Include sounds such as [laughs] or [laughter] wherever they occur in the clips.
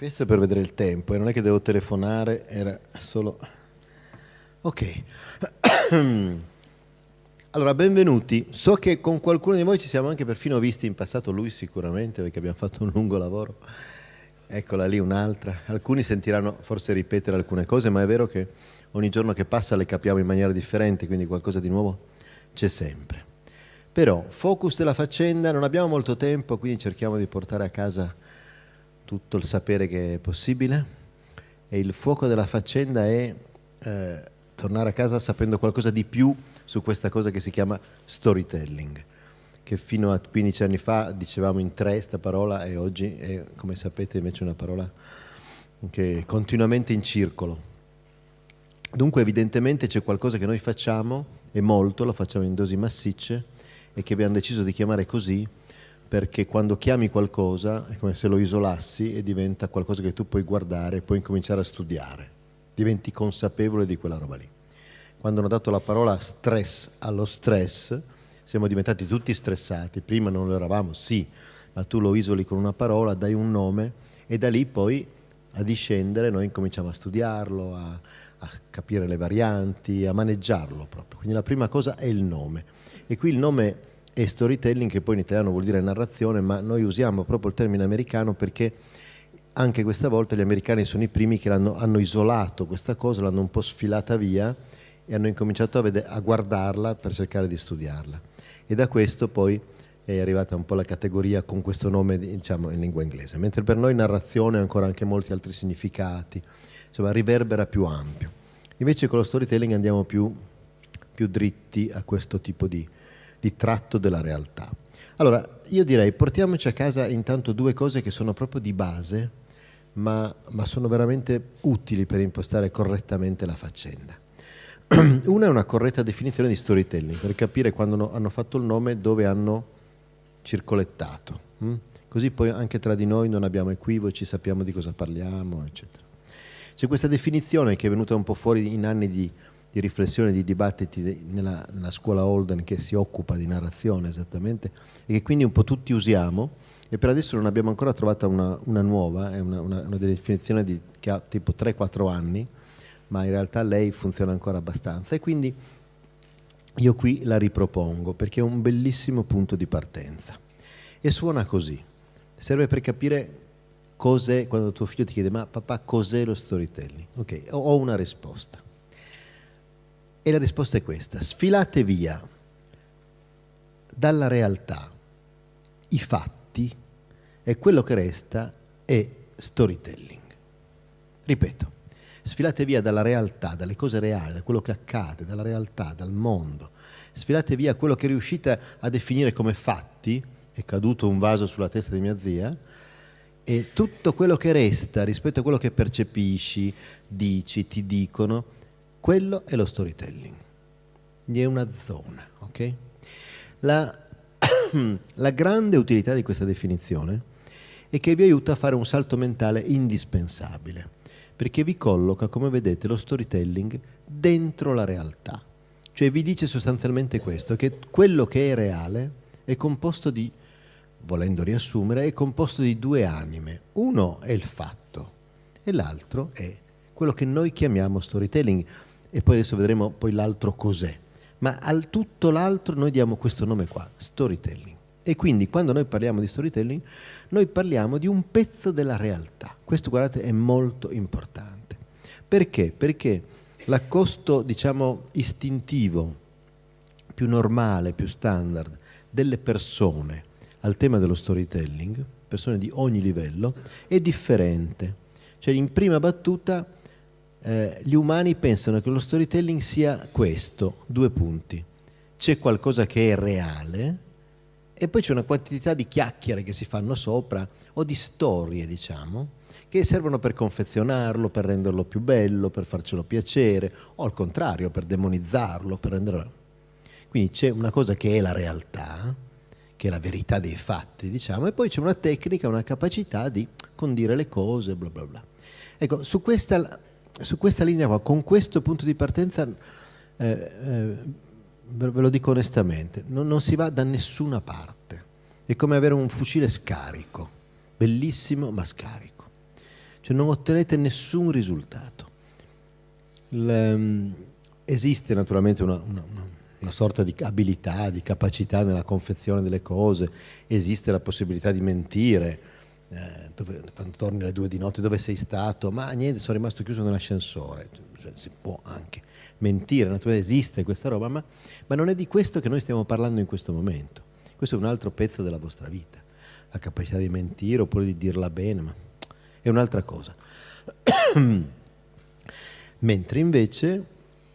Questo è per vedere il tempo, e non è che devo telefonare, era solo... Ok. [clears throat] Allora, benvenuti. So che con qualcuno di voi ci siamo anche perfino visti in passato, lui sicuramente, perché abbiamo fatto un lungo lavoro. Eccola lì un'altra. Alcuni sentiranno forse ripetere alcune cose, ma è vero che ogni giorno che passa le capiamo in maniera differente, quindi qualcosa di nuovo c'è sempre. Però, focus della faccenda, non abbiamo molto tempo, quindi cerchiamo di portare a casa tutto il sapere che è possibile e il fuoco della faccenda è eh, tornare a casa sapendo qualcosa di più su questa cosa che si chiama storytelling, che fino a 15 anni fa dicevamo in tre questa parola e oggi è, come sapete, invece una parola che è continuamente in circolo. Dunque evidentemente c'è qualcosa che noi facciamo, e molto, lo facciamo in dosi massicce, e che abbiamo deciso di chiamare così, perché quando chiami qualcosa è come se lo isolassi e diventa qualcosa che tu puoi guardare e puoi incominciare a studiare, diventi consapevole di quella roba lì. Quando hanno dato la parola stress allo stress, siamo diventati tutti stressati, prima non lo eravamo, sì, ma tu lo isoli con una parola, dai un nome e da lì poi a discendere noi incominciamo a studiarlo, a, a capire le varianti, a maneggiarlo proprio. Quindi la prima cosa è il nome. E qui il nome È e storytelling che poi in italiano vuol dire narrazione, ma noi usiamo proprio il termine americano perché anche questa volta gli americani sono i primi che hanno isolato questa cosa, l'hanno un po' sfilata via e hanno incominciato a, vedere, a, guardarla per cercare di studiarla. E da questo poi è arrivata un po' la categoria con questo nome diciamo, in lingua inglese, mentre per noi narrazione ha ancora anche molti altri significati, insomma riverbera più ampio. Invece con lo storytelling andiamo più, più dritti a questo tipo di di tratto della realtà. Allora, io direi portiamoci a casa intanto due cose che sono proprio di base, ma, ma sono veramente utili per impostare correttamente la faccenda. [clears throat] Una è una corretta definizione di storytelling, per capire quando hanno fatto il nome dove hanno circolettato. Hm? Così poi anche tra di noi non abbiamo equivoci, sappiamo di cosa parliamo, eccetera. C'è questa definizione che è venuta un po' fuori in anni di di riflessione, di dibattiti nella, nella scuola Holden che si occupa di narrazione esattamente e che quindi un po' tutti usiamo e per adesso non abbiamo ancora trovato una, una nuova, è una, una, una definizione di, che ha tipo 3-4 anni, ma in realtà lei funziona ancora abbastanza e quindi io qui la ripropongo perché è un bellissimo punto di partenza e suona così, serve per capire cos'è quando tuo figlio ti chiede ma papà cos'è lo storytelling? Ok, ho una risposta e la risposta è questa, sfilate via dalla realtà i fatti e quello che resta è storytelling. Ripeto, sfilate via dalla realtà, dalle cose reali, da quello che accade, dalla realtà, dal mondo, sfilate via quello che riuscite a definire come fatti, è caduto un vaso sulla testa di mia zia, e tutto quello che resta rispetto a quello che percepisci, dici, ti dicono, quello è lo storytelling. È una zona, ok? La, [coughs] la grande utilità di questa definizione è che vi aiuta a fare un salto mentale indispensabile, perché vi colloca, come vedete, lo storytelling dentro la realtà. Cioè vi dice sostanzialmente questo, che quello che è reale è composto di, volendo riassumere, è composto di due anime. Uno è il fatto e l'altro è quello che noi chiamiamo storytelling e poi adesso vedremo poi l'altro cos'è. Ma al tutto l'altro noi diamo questo nome qua, storytelling. E quindi quando noi parliamo di storytelling, noi parliamo di un pezzo della realtà. Questo guardate è molto importante. Perché? Perché l'accosto, diciamo, istintivo, più normale, più standard delle persone al tema dello storytelling, persone di ogni livello, è differente. Cioè in prima battuta eh, gli umani pensano che lo storytelling sia questo, due punti. C'è qualcosa che è reale e poi c'è una quantità di chiacchiere che si fanno sopra o di storie, diciamo, che servono per confezionarlo, per renderlo più bello, per farcelo piacere o al contrario, per demonizzarlo, per renderlo... Quindi c'è una cosa che è la realtà, che è la verità dei fatti, diciamo, e poi c'è una tecnica, una capacità di condire le cose, bla bla bla. Ecco, su questa su questa linea qua, con questo punto di partenza, eh, eh, ve lo dico onestamente, non, non, si va da nessuna parte. È come avere un fucile scarico, bellissimo ma scarico. Cioè non ottenete nessun risultato. Il, esiste naturalmente una, una, una sorta di abilità, di capacità nella confezione delle cose, esiste la possibilità di mentire, eh, dove, quando torni alle due di notte, dove sei stato? Ma niente, sono rimasto chiuso nell'ascensore. Cioè, si può anche mentire, naturalmente esiste questa roba, ma, ma non è di questo che noi stiamo parlando in questo momento. Questo è un altro pezzo della vostra vita, la capacità di mentire oppure di dirla bene, ma è un'altra cosa. [coughs] Mentre invece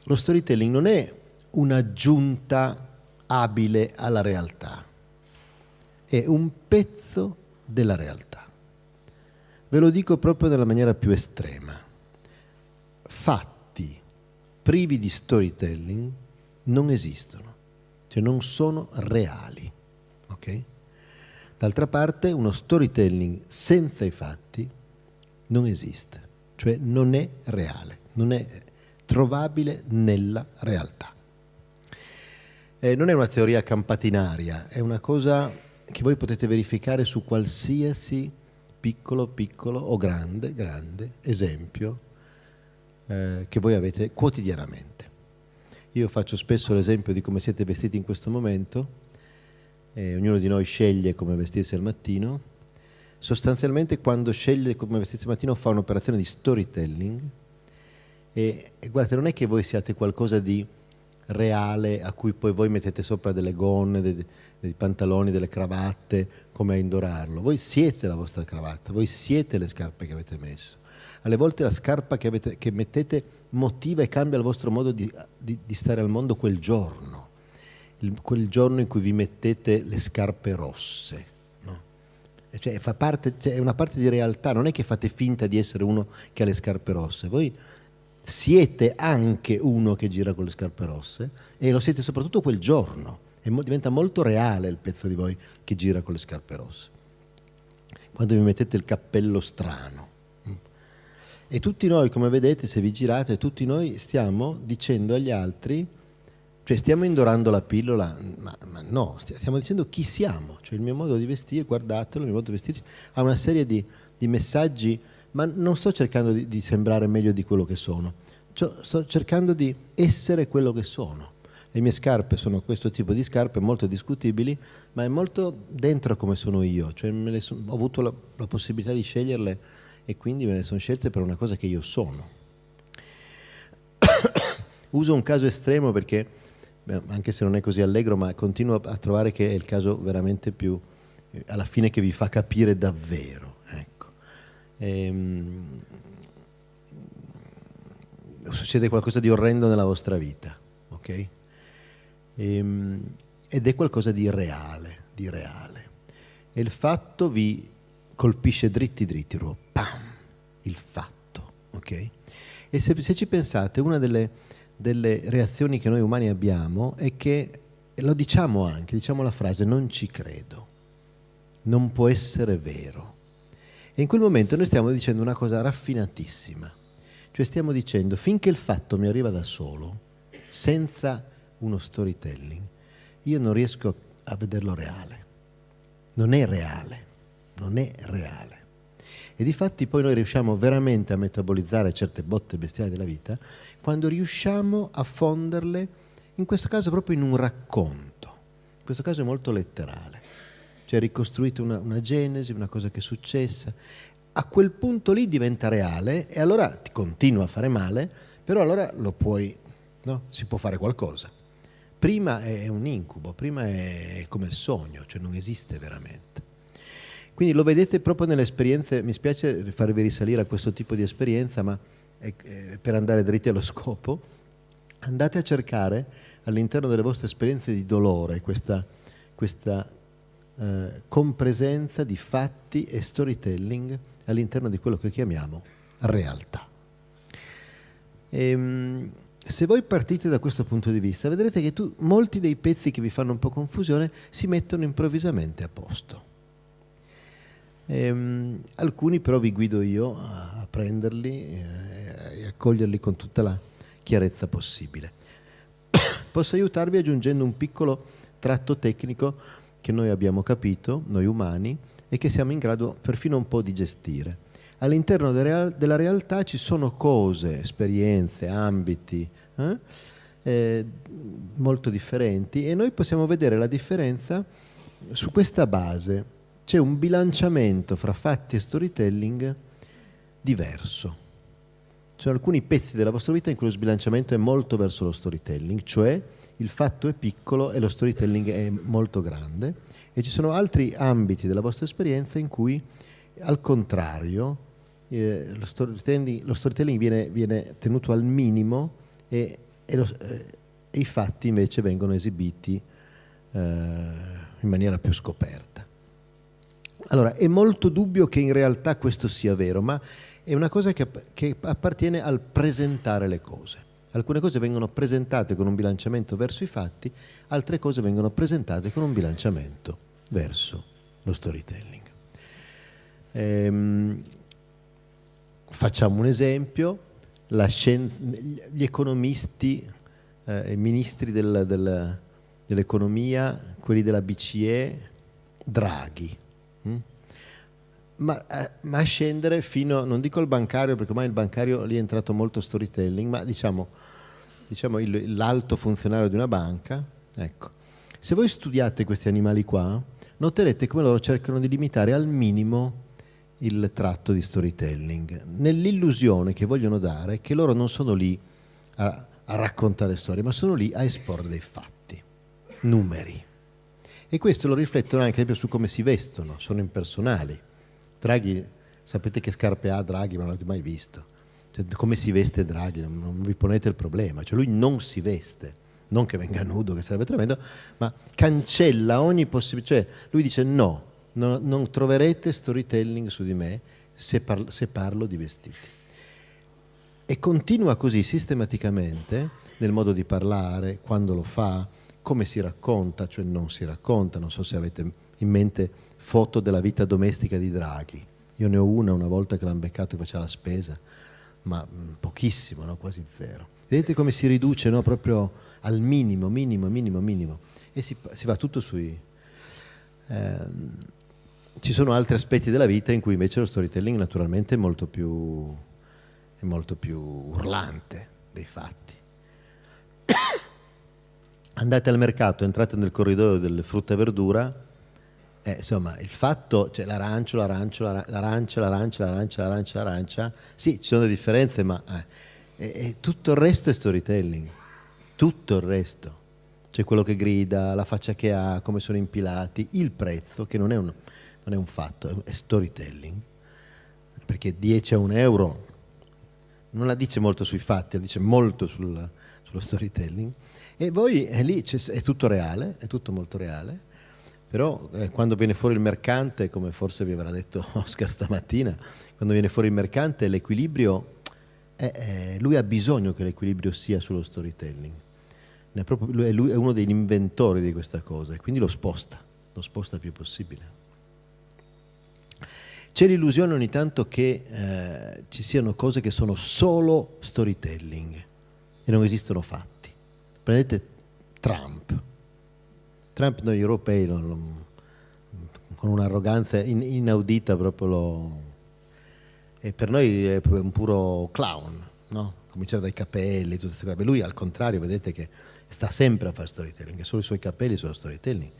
lo storytelling non è un'aggiunta abile alla realtà, è un pezzo della realtà. Ve lo dico proprio nella maniera più estrema. Fatti privi di storytelling non esistono, cioè non sono reali. Okay? D'altra parte uno storytelling senza i fatti non esiste, cioè non è reale, non è trovabile nella realtà. Eh, non è una teoria campatinaria, è una cosa che voi potete verificare su qualsiasi piccolo, piccolo o grande, grande esempio eh, che voi avete quotidianamente. Io faccio spesso l'esempio di come siete vestiti in questo momento, eh, ognuno di noi sceglie come vestirsi al mattino, sostanzialmente quando sceglie come vestirsi al mattino fa un'operazione di storytelling e, e guardate non è che voi siate qualcosa di reale a cui poi voi mettete sopra delle gonne, dei, dei pantaloni, delle cravatte, come a indorarlo. Voi siete la vostra cravatta, voi siete le scarpe che avete messo. Alle volte la scarpa che, avete, che mettete motiva e cambia il vostro modo di, di, di stare al mondo quel giorno, il, quel giorno in cui vi mettete le scarpe rosse. No? Cioè, parte, cioè, è una parte di realtà, non è che fate finta di essere uno che ha le scarpe rosse. Voi siete anche uno che gira con le scarpe rosse e lo siete soprattutto quel giorno. E diventa molto reale il pezzo di voi che gira con le scarpe rosse. Quando vi mettete il cappello strano. E tutti noi, come vedete, se vi girate, tutti noi stiamo dicendo agli altri, cioè stiamo indorando la pillola, ma, ma no, stiamo dicendo chi siamo, cioè il mio modo di vestire, guardatelo, il mio modo di vestirci, ha una serie di, di messaggi ma non sto cercando di, di sembrare meglio di quello che sono, cioè, sto cercando di essere quello che sono. Le mie scarpe sono questo tipo di scarpe molto discutibili, ma è molto dentro come sono io, cioè so, ho avuto la, la possibilità di sceglierle e quindi me le sono scelte per una cosa che io sono. [coughs] Uso un caso estremo perché, anche se non è così allegro, ma continuo a trovare che è il caso veramente più, eh, alla fine che vi fa capire davvero ehm, succede qualcosa di orrendo nella vostra vita, ok? Ehm, ed è qualcosa di reale, di reale. E il fatto vi colpisce dritti dritti, proprio, pam, il fatto, ok? E se, se ci pensate, una delle, delle reazioni che noi umani abbiamo è che, lo diciamo anche, diciamo la frase, non ci credo, non può essere vero e in quel momento noi stiamo dicendo una cosa raffinatissima, cioè stiamo dicendo finché il fatto mi arriva da solo, senza uno storytelling, io non riesco a vederlo reale. Non è reale, non è reale. E di fatti poi noi riusciamo veramente a metabolizzare certe botte bestiali della vita quando riusciamo a fonderle, in questo caso proprio in un racconto, in questo caso è molto letterale cioè ricostruite una, una genesi, una cosa che è successa. A quel punto lì diventa reale e allora ti continua a fare male, però allora lo puoi, no? si può fare qualcosa. Prima è un incubo, prima è come il sogno, cioè non esiste veramente. Quindi lo vedete proprio nelle esperienze, mi spiace farvi risalire a questo tipo di esperienza, ma per andare dritti allo scopo, andate a cercare all'interno delle vostre esperienze di dolore questa, questa eh, con presenza di fatti e storytelling all'interno di quello che chiamiamo realtà. E, ehm, se voi partite da questo punto di vista, vedrete che tu, molti dei pezzi che vi fanno un po' confusione si mettono improvvisamente a posto. E, ehm, alcuni però vi guido io a, a prenderli eh, e a coglierli con tutta la chiarezza possibile. [coughs] Posso aiutarvi aggiungendo un piccolo tratto tecnico che noi abbiamo capito, noi umani, e che siamo in grado perfino un po' di gestire. All'interno della realtà ci sono cose, esperienze, ambiti eh? Eh, molto differenti e noi possiamo vedere la differenza su questa base. C'è un bilanciamento fra fatti e storytelling diverso. Ci sono alcuni pezzi della vostra vita in cui lo sbilanciamento è molto verso lo storytelling, cioè il fatto è piccolo e lo storytelling è molto grande e ci sono altri ambiti della vostra esperienza in cui al contrario eh, lo, storytelling, lo, storytelling, viene, viene, tenuto al minimo e, e, lo, eh, e i fatti invece vengono esibiti eh, in maniera più scoperta. Allora, è molto dubbio che in realtà questo sia vero, ma è una cosa che, che appartiene al presentare le cose. Alcune cose vengono presentate con un bilanciamento verso i fatti, altre cose vengono presentate con un bilanciamento verso lo storytelling. Ehm, facciamo un esempio, scienza, gli economisti, eh, i ministri del, del, dell'economia, quelli della BCE, Draghi. Hm? ma, eh, ma, scendere fino, non dico il bancario, perché ormai il bancario lì è entrato molto storytelling, ma diciamo, diciamo l'alto funzionario di una banca. Ecco. Se voi studiate questi animali qua, noterete come loro cercano di limitare al minimo il tratto di storytelling, nell'illusione che vogliono dare che loro non sono lì a, a raccontare storie, ma sono lì a esporre dei fatti, numeri. E questo lo riflettono anche su come si vestono, sono impersonali. Draghi, sapete che scarpe ha Draghi, ma non l'avete mai visto. Cioè, come si veste Draghi, non, non vi ponete il problema. Cioè, lui non si veste non che venga nudo, che sarebbe tremendo, ma cancella ogni possibilità. Cioè, lui dice no, no, non troverete storytelling su di me se parlo, se parlo di vestiti. E continua così sistematicamente nel modo di parlare, quando lo fa, come si racconta, cioè non si racconta, non so se avete in mente foto della vita domestica di Draghi. Io ne ho una una volta che l'hanno beccato che faceva la spesa, ma mm, pochissimo, no? quasi zero. Vedete come si riduce no? proprio al minimo, minimo, minimo, minimo. E si, si va tutto sui... Ehm, ci sono altri aspetti della vita in cui invece lo storytelling naturalmente è molto più, è molto più urlante dei fatti. [coughs] Andate al mercato, entrate nel corridoio delle frutta e verdura, eh, insomma, il fatto, cioè l'arancio, l'arancio, l'arancia, l'arancia, l'arancia, l'arancia, l'arancia, sì, ci sono delle differenze, ma eh, eh, tutto il resto è storytelling, tutto il resto. Cioè quello che grida, la faccia che ha, come sono impilati, il prezzo, che non è un, non è un fatto, è storytelling. Perché 10 a 1 euro non la dice molto sui fatti, la dice molto sul, sullo storytelling. E voi, eh, lì è tutto reale, è tutto molto reale però eh, quando viene fuori il mercante, come forse vi avrà detto [laughs] Oscar stamattina, quando viene fuori il mercante l'equilibrio, è, eh, è, eh, lui ha bisogno che l'equilibrio sia sullo storytelling. È proprio, lui, è, lui è uno degli inventori di questa cosa e quindi lo sposta, lo sposta il più possibile. C'è l'illusione ogni tanto che eh, ci siano cose che sono solo storytelling e non esistono fatti. Prendete Trump, Trump noi europei lo, lo, con un'arroganza in, inaudita proprio lo... E per noi è un puro clown, no? Cominciare dai capelli, tutte queste cose. Lui al contrario, vedete che sta sempre a fare storytelling, solo i suoi capelli sono storytelling,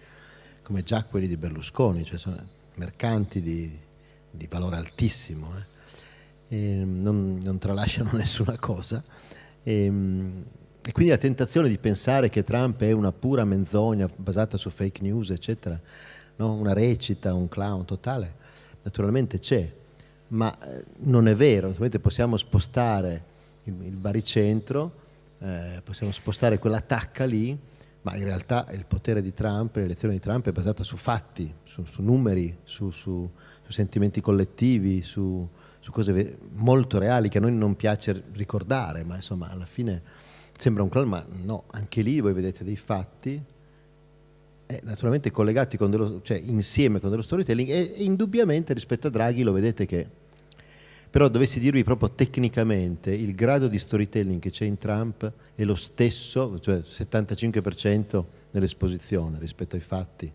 come già quelli di Berlusconi, cioè sono mercanti di, di valore altissimo, eh? Ehm, non, non, tralasciano [laughs] nessuna cosa. E, ehm, e quindi la tentazione di pensare che Trump è una pura menzogna basata su fake news, eccetera, no? una recita, un clown totale, naturalmente c'è, ma eh, non è vero, naturalmente possiamo spostare il, il baricentro, eh, possiamo spostare quell'attacca lì, ma in realtà il potere di Trump, l'elezione di Trump è basata su fatti, su, su numeri, su, su, su, sentimenti collettivi, su, cose molto reali che a noi non piace ricordare, ma insomma alla fine Sembra un clan, ma no, anche lì voi vedete dei fatti eh, naturalmente collegati con dello, cioè insieme con dello storytelling e, e, indubbiamente rispetto a Draghi lo vedete che però dovessi dirvi proprio tecnicamente il grado di storytelling che c'è in Trump è lo stesso, cioè 75% nell'esposizione rispetto ai fatti,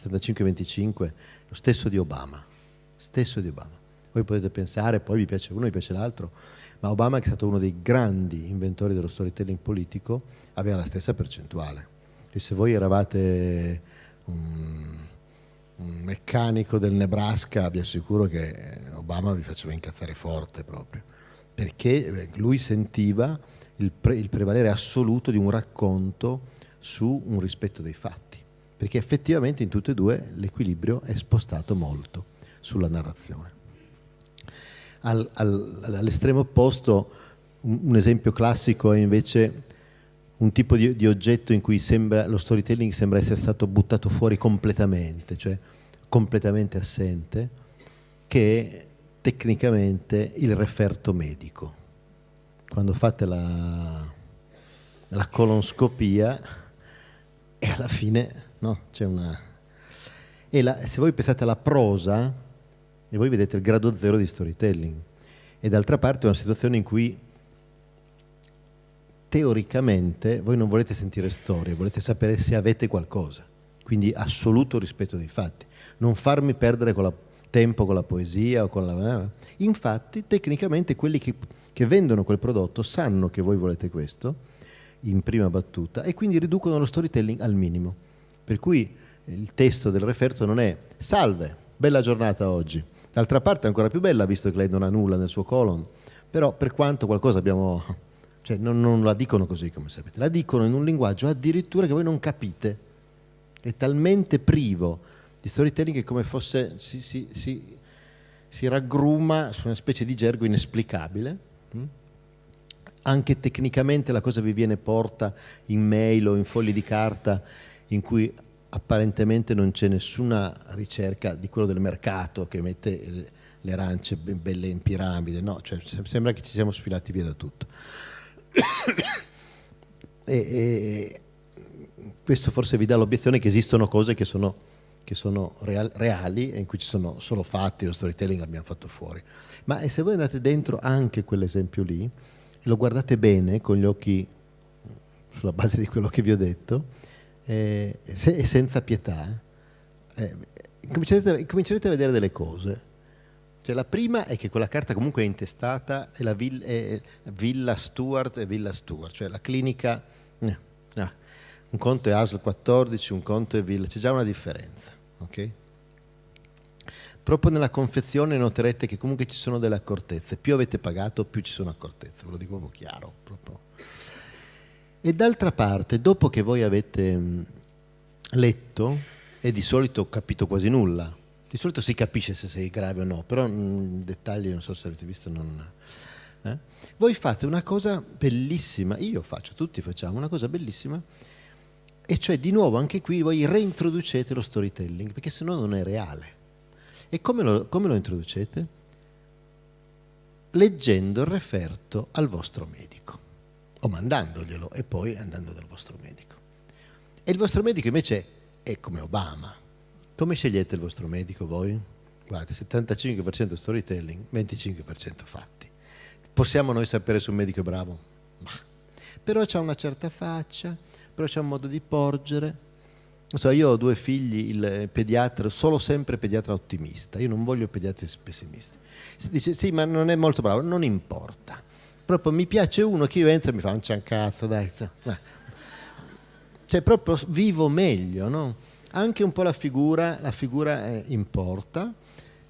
75-25, lo stesso di Obama, stesso di Obama. Voi potete pensare, poi vi piace uno, vi piace l'altro, ma Obama che è stato uno dei grandi inventori dello storytelling politico aveva la stessa percentuale. E se voi eravate un, un meccanico del Nebraska, vi assicuro che eh, Obama vi faceva incazzare forte proprio, perché eh, lui sentiva il, pre, il prevalere assoluto di un racconto su un rispetto dei fatti, perché effettivamente in tutte e due l'equilibrio è spostato molto sulla narrazione. Al, al, all'estremo opposto, un, un, esempio classico è invece un tipo di, di oggetto in cui sembra, lo storytelling sembra essere stato buttato fuori completamente, cioè completamente assente, che è tecnicamente il referto medico. Quando fate la, la colonscopia e alla fine no, c'è una... E la, se voi pensate alla prosa, e voi vedete il grado zero di storytelling. E d'altra parte è una situazione in cui teoricamente voi non volete sentire storie, volete sapere se avete qualcosa. Quindi assoluto rispetto dei fatti. Non farmi perdere con la, tempo con la poesia o con la... Eh. Infatti, tecnicamente quelli che, che vendono quel prodotto sanno che voi volete questo in prima battuta e quindi riducono lo storytelling al minimo. Per cui eh, il testo del referto non è salve, bella giornata oggi. D'altra parte è ancora più bella visto che lei non ha nulla nel suo colon, però per quanto qualcosa abbiamo... Cioè non, non la dicono così come sapete, la dicono in un linguaggio addirittura che voi non capite, è talmente privo di storytelling che come fosse si, si, si, si raggruma su una specie di gergo inesplicabile. Hm? Anche tecnicamente la cosa vi viene porta in mail o in fogli di carta in cui apparentemente non c'è nessuna ricerca di quello del mercato che mette le arance belle in piramide, no, cioè, sembra che ci siamo sfilati via da tutto. e, e, questo forse vi dà l'obiezione che esistono cose che sono, che sono real, reali e in cui ci sono solo fatti, lo storytelling l'abbiamo fatto fuori. Ma se voi andate dentro anche quell'esempio lì e lo guardate bene con gli occhi sulla base di quello che vi ho detto, eh, e senza pietà, eh. eh, comincerete, comincerete, a vedere delle cose. Cioè, la prima è che quella carta comunque è intestata è la vil, è Villa Stewart e Villa Stewart, cioè la clinica... No, eh, no. Ah, un conto è ASL 14, un conto è Villa, c'è già una differenza. Okay? proprio nella confezione noterete che comunque ci sono delle accortezze. Più avete pagato, più ci sono accortezze, ve lo dico proprio chiaro. Proprio. E d'altra parte, dopo che voi avete mm, letto, e di solito ho capito quasi nulla, di solito si capisce se sei grave o no, però mh, mm, dettagli non so se avete visto, non... Eh? Voi fate una cosa bellissima, io faccio, tutti facciamo una cosa bellissima, e cioè di nuovo anche qui voi reintroducete lo storytelling, perché se no non è reale. E come lo, come lo introducete? Leggendo il referto al vostro medico o mandandoglielo e poi andando dal vostro medico. E il vostro medico invece è come Obama. Come scegliete il vostro medico voi? Guardate, 75% storytelling, 25% fatti. Possiamo noi sapere se un medico è bravo? Ma. Però c'ha una certa faccia, però c'è un modo di porgere, Non So, io ho due figli, il pediatra, solo sempre pediatra ottimista, io non voglio pediatri pessimisti. Si dice sì, ma non è molto bravo, non importa proprio mi piace uno che io entro e mi fa un ciancazzo, dai. Cioè proprio vivo meglio, no? Anche un po' la figura, la figura eh, importa,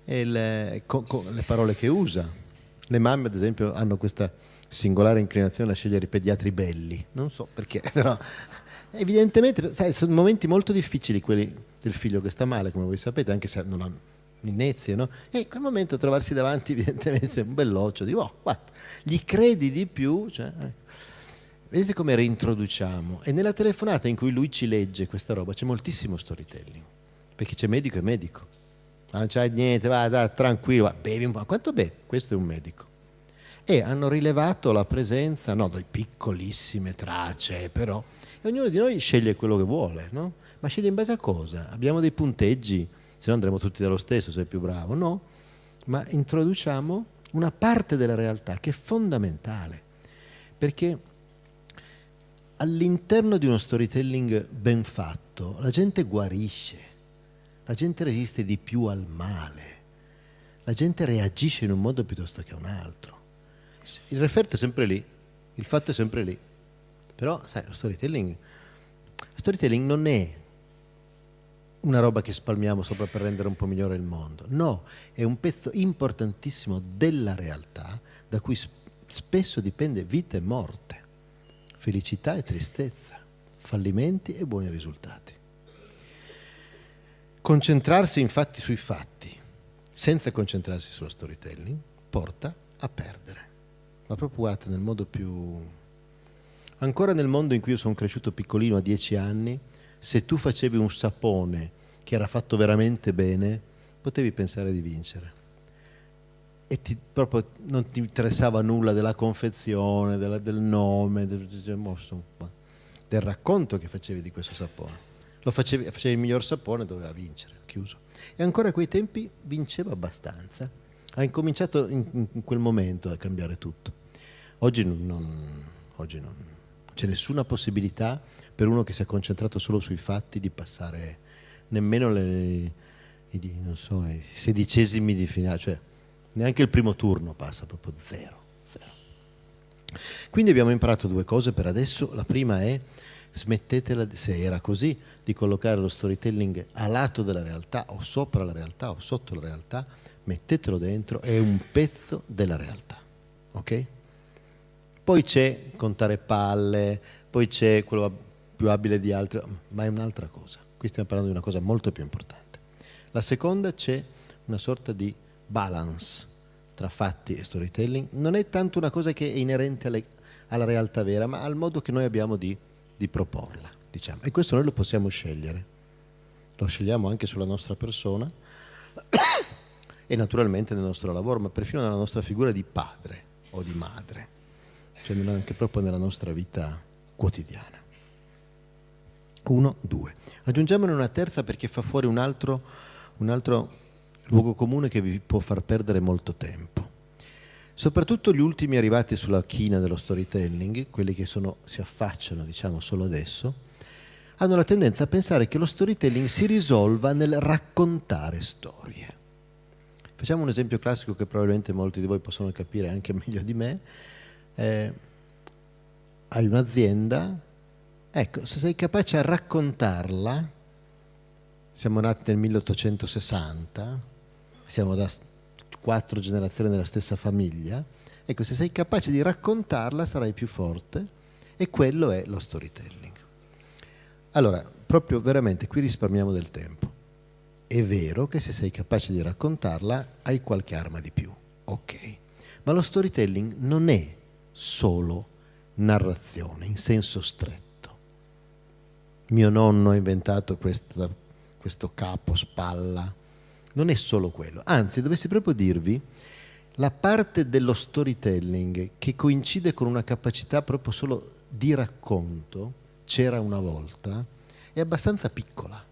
le, co, co, le parole che usa. Le mamme, ad esempio, hanno questa singolare inclinazione a scegliere i pediatri belli, non so perché, [laughs] però evidentemente sai, sono momenti molto difficili quelli del figlio che sta male, come voi sapete, anche se non hanno Inezie, no? E in quel momento trovarsi davanti [laughs] evidentemente un belloccio, di oh, guarda, gli credi di più? Cioè, eh. Vedete come reintroduciamo? E nella telefonata in cui lui ci legge questa roba c'è moltissimo storytelling, perché c'è medico e medico. Non c'è niente, va, da, tranquillo, va, bevi un po'. Quanto bevi? Questo è un medico. E hanno rilevato la presenza, no, di piccolissime tracce, però. E ognuno di noi sceglie quello che vuole, no? Ma sceglie in base a cosa? Abbiamo dei punteggi, se no andremo tutti dallo stesso, sei più bravo, no, ma introduciamo una parte della realtà che è fondamentale, perché all'interno di uno storytelling ben fatto la gente guarisce, la gente resiste di più al male, la gente reagisce in un modo piuttosto che un altro. Il referto è sempre lì, il fatto è sempre lì, però sai, lo storytelling, lo storytelling non è una roba che spalmiamo sopra per rendere un po' migliore il mondo. No, è un pezzo importantissimo della realtà da cui spesso dipende vita e morte, felicità e tristezza, fallimenti e buoni risultati. Concentrarsi infatti sui fatti, senza concentrarsi sullo storytelling, porta a perdere. Ma proprio guardate nel modo più... Ancora nel mondo in cui io sono cresciuto piccolino a dieci anni, se tu facevi un sapone che era fatto veramente bene, potevi pensare di vincere. E ti, proprio non ti interessava nulla della confezione, della, del nome, del, del, racconto che facevi di questo sapone. Lo facevi, facevi il miglior sapone, doveva vincere, chiuso. E ancora a quei tempi vinceva abbastanza. Ha incominciato in, in quel momento a cambiare tutto. Oggi non, oggi non c'è nessuna possibilità per uno che si è concentrato solo sui fatti di passare nemmeno le, i, so, i sedicesimi di finale, cioè neanche il primo turno passa, proprio zero, zero. Quindi abbiamo imparato due cose per adesso, la prima è smettetela, se era così, di collocare lo storytelling a lato della realtà o sopra la realtà o sotto la realtà, mettetelo dentro, è un pezzo della realtà, ok? Poi c'è contare palle, poi c'è quello più abile di altri, ma è un'altra cosa. Qui stiamo parlando di una cosa molto più importante. La seconda c'è una sorta di balance tra fatti e storytelling. Non è tanto una cosa che è inerente alle, alla realtà vera, ma al modo che noi abbiamo di, di proporla. Diciamo. E questo noi lo possiamo scegliere. Lo scegliamo anche sulla nostra persona [coughs] e naturalmente nel nostro lavoro, ma perfino nella nostra figura di padre o di madre, cioè anche proprio nella nostra vita quotidiana. 1, 2. Aggiungiamone una terza perché fa fuori un altro, un altro luogo comune che vi può far perdere molto tempo. Soprattutto gli ultimi arrivati sulla china dello storytelling, quelli che sono, si affacciano diciamo solo adesso, hanno la tendenza a pensare che lo storytelling si risolva nel raccontare storie. Facciamo un esempio classico che probabilmente molti di voi possono capire anche [laughs] meglio di me. Eh, hai un'azienda Ecco, se sei capace a raccontarla, siamo nati nel 1860, siamo da quattro generazioni della stessa famiglia, ecco, se sei capace di raccontarla sarai più forte e quello è lo storytelling. Allora, proprio veramente qui risparmiamo del tempo. È vero che se sei capace di raccontarla hai qualche arma di più, ok, ma lo storytelling non è solo narrazione in senso stretto mio nonno ha inventato questo, questo capo, spalla. Non è solo quello, anzi dovessi proprio dirvi la parte dello storytelling che coincide con una capacità proprio solo di racconto, c'era una volta, è abbastanza piccola.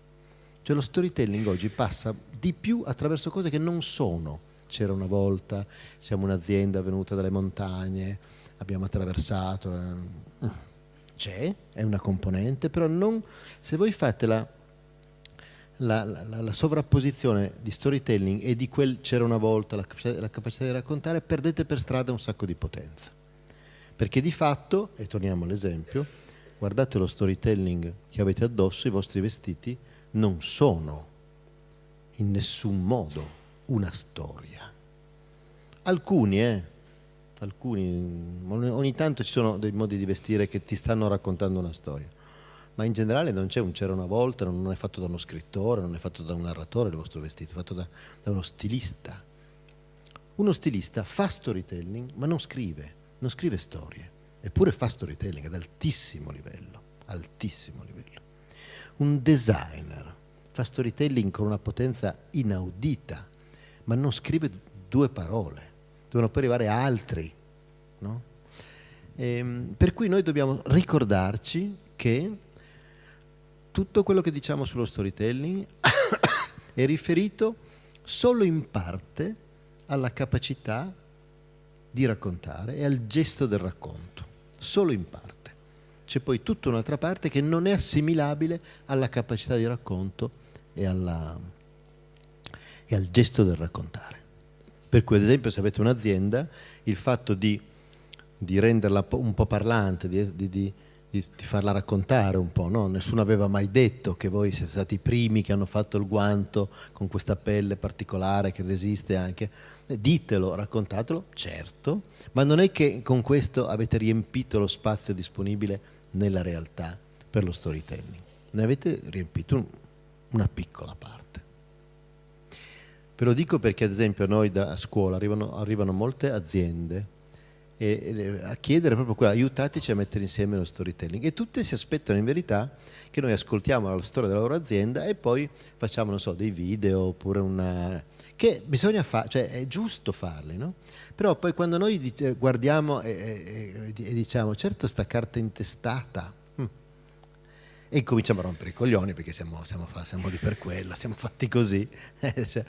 Cioè lo storytelling oggi passa di più attraverso cose che non sono. C'era una volta, siamo un'azienda venuta dalle montagne, abbiamo attraversato, ehm, c'è, è una componente, però non, se voi fate la, la, la, la sovrapposizione di storytelling e di quel c'era una volta, la, la capacità di raccontare, perdete per strada un sacco di potenza. Perché di fatto, e torniamo all'esempio, guardate lo storytelling che avete addosso, i vostri vestiti non sono in nessun modo una storia. Alcuni, eh, alcuni, ogni tanto ci sono dei modi di vestire che ti stanno raccontando una storia, ma in generale non c'è un c'era una volta, non è fatto da uno scrittore, non è fatto da un narratore il vostro vestito, è fatto da, da uno stilista. Uno stilista fa storytelling ma non scrive, non scrive storie, eppure fa storytelling ad altissimo livello, altissimo livello. Un designer fa storytelling con una potenza inaudita, ma non scrive due parole devono poi arrivare altri. No? Ehm, per cui noi dobbiamo ricordarci che tutto quello che diciamo sullo storytelling [coughs] è riferito solo in parte alla capacità di raccontare e al gesto del racconto, solo in parte. C'è poi tutta un'altra parte che non è assimilabile alla capacità di racconto e, alla, e al gesto del raccontare. Per cui ad esempio se avete un'azienda, il fatto di, di, renderla un po' parlante, di, di, di di, farla raccontare un po', no? nessuno aveva mai detto che voi siete stati i primi che hanno fatto il guanto con questa pelle particolare che resiste anche, eh, ditelo, raccontatelo, certo, ma non è che con questo avete riempito lo spazio disponibile nella realtà per lo storytelling, ne avete riempito una piccola parte. Ve lo dico perché ad esempio noi da scuola arrivano, arrivano molte aziende e, e, a chiedere proprio quello, aiutateci a mettere insieme lo storytelling e tutte si aspettano in verità che noi ascoltiamo la storia della loro azienda e poi facciamo, non so, dei video oppure una, che bisogna fare, cioè è giusto farli, no? Però poi quando noi guardiamo e, e, e diciamo, certo sta carta intestata, hm. e cominciamo a rompere i coglioni perché siamo, siamo, siamo lì per quello, siamo fatti così. [laughs] Cioè,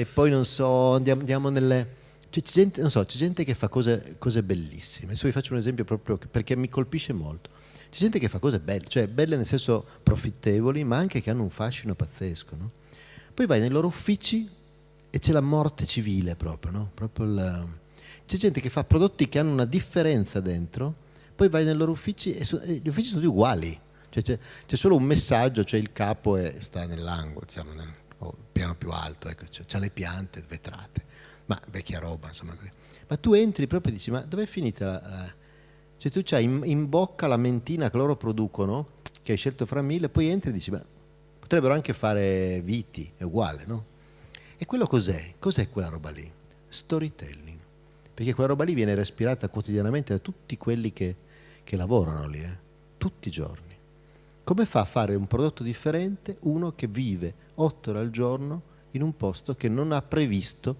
e poi non so, andiamo, andiamo nelle... Cioè, c'è, gente, so, c'è gente, che fa cose, cose, bellissime. Adesso vi faccio un esempio proprio perché mi colpisce molto. C'è gente che fa cose belle, cioè belle nel senso profittevoli, ma anche che hanno un fascino pazzesco. No? Poi vai nei loro uffici e c'è la morte civile proprio. No? proprio la... C'è gente che fa prodotti che hanno una differenza dentro, poi vai nei loro uffici e, so, e gli uffici sono tutti uguali. Cioè, c'è, c'è, solo un messaggio, cioè il capo è, sta nell'angolo, diciamo, nel o piano più alto, ecco, c'ha le piante vetrate, ma vecchia roba, insomma. Ma tu entri proprio e dici, ma dov'è finita la... la... Cioè tu hai in, in, bocca la mentina che loro producono, che hai scelto fra mille, poi entri e dici, ma potrebbero anche fare viti, è uguale, no? E quello cos'è? Cos'è quella roba lì? Storytelling. Perché quella roba lì viene respirata quotidianamente da tutti quelli che, che lavorano lì, eh? tutti i giorni. Come fa a fare un prodotto differente uno che vive 8 ore al giorno in un posto che non ha previsto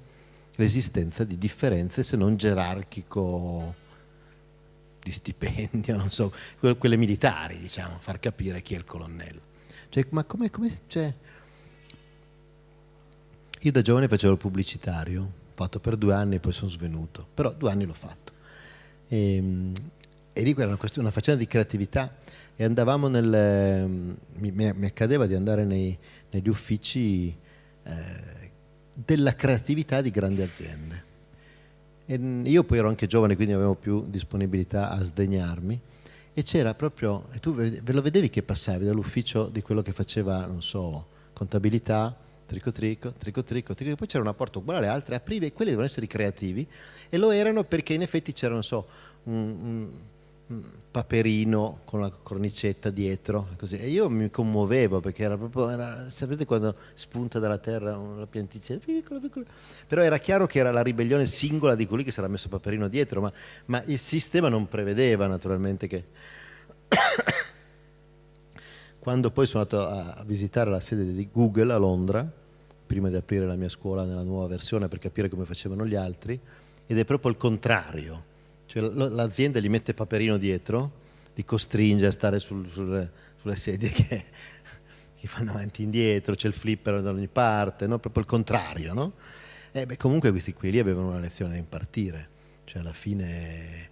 l'esistenza di differenze se non gerarchico di stipendio, [laughs] non so, quelle militari, diciamo, far capire chi è il colonnello. Cioè, ma come, come cioè... Io da giovane facevo il pubblicitario, ho fatto per due anni e poi sono svenuto, però due anni l'ho fatto. E, ehm, e lì era una, una faccenda di creatività e andavamo nel... mi, mi accadeva di andare nei, negli uffici eh, della creatività di grandi aziende. E io poi ero anche giovane, quindi avevo più disponibilità a sdegnarmi. E c'era proprio, e tu ve lo vedevi che passavi dall'ufficio di quello che faceva, non so, contabilità, trico trico, trico trico, trico. poi c'era una porta uguale alle altre, aprivi e quelli devono essere creativi e lo erano perché in effetti c'era, non so, un, un paperino con la cornicetta dietro così. e io mi commuovevo perché era proprio era, sapete quando spunta dalla terra una pianticella piccola piccola però era chiaro che era la ribellione singola di colui che si era messo paperino dietro ma, ma il sistema non prevedeva naturalmente che [coughs] quando poi sono andato a, a visitare la sede di Google a Londra prima di aprire la mia scuola nella nuova versione per capire come facevano gli altri ed è proprio il contrario cioè, l'azienda gli mette Paperino dietro, li costringe a stare sul, sulle, sulle, sedie che, che, fanno avanti e indietro, c'è il flipper da ogni parte, no? proprio il contrario. No? E eh, beh, comunque questi qui lì avevano una lezione da impartire, cioè alla fine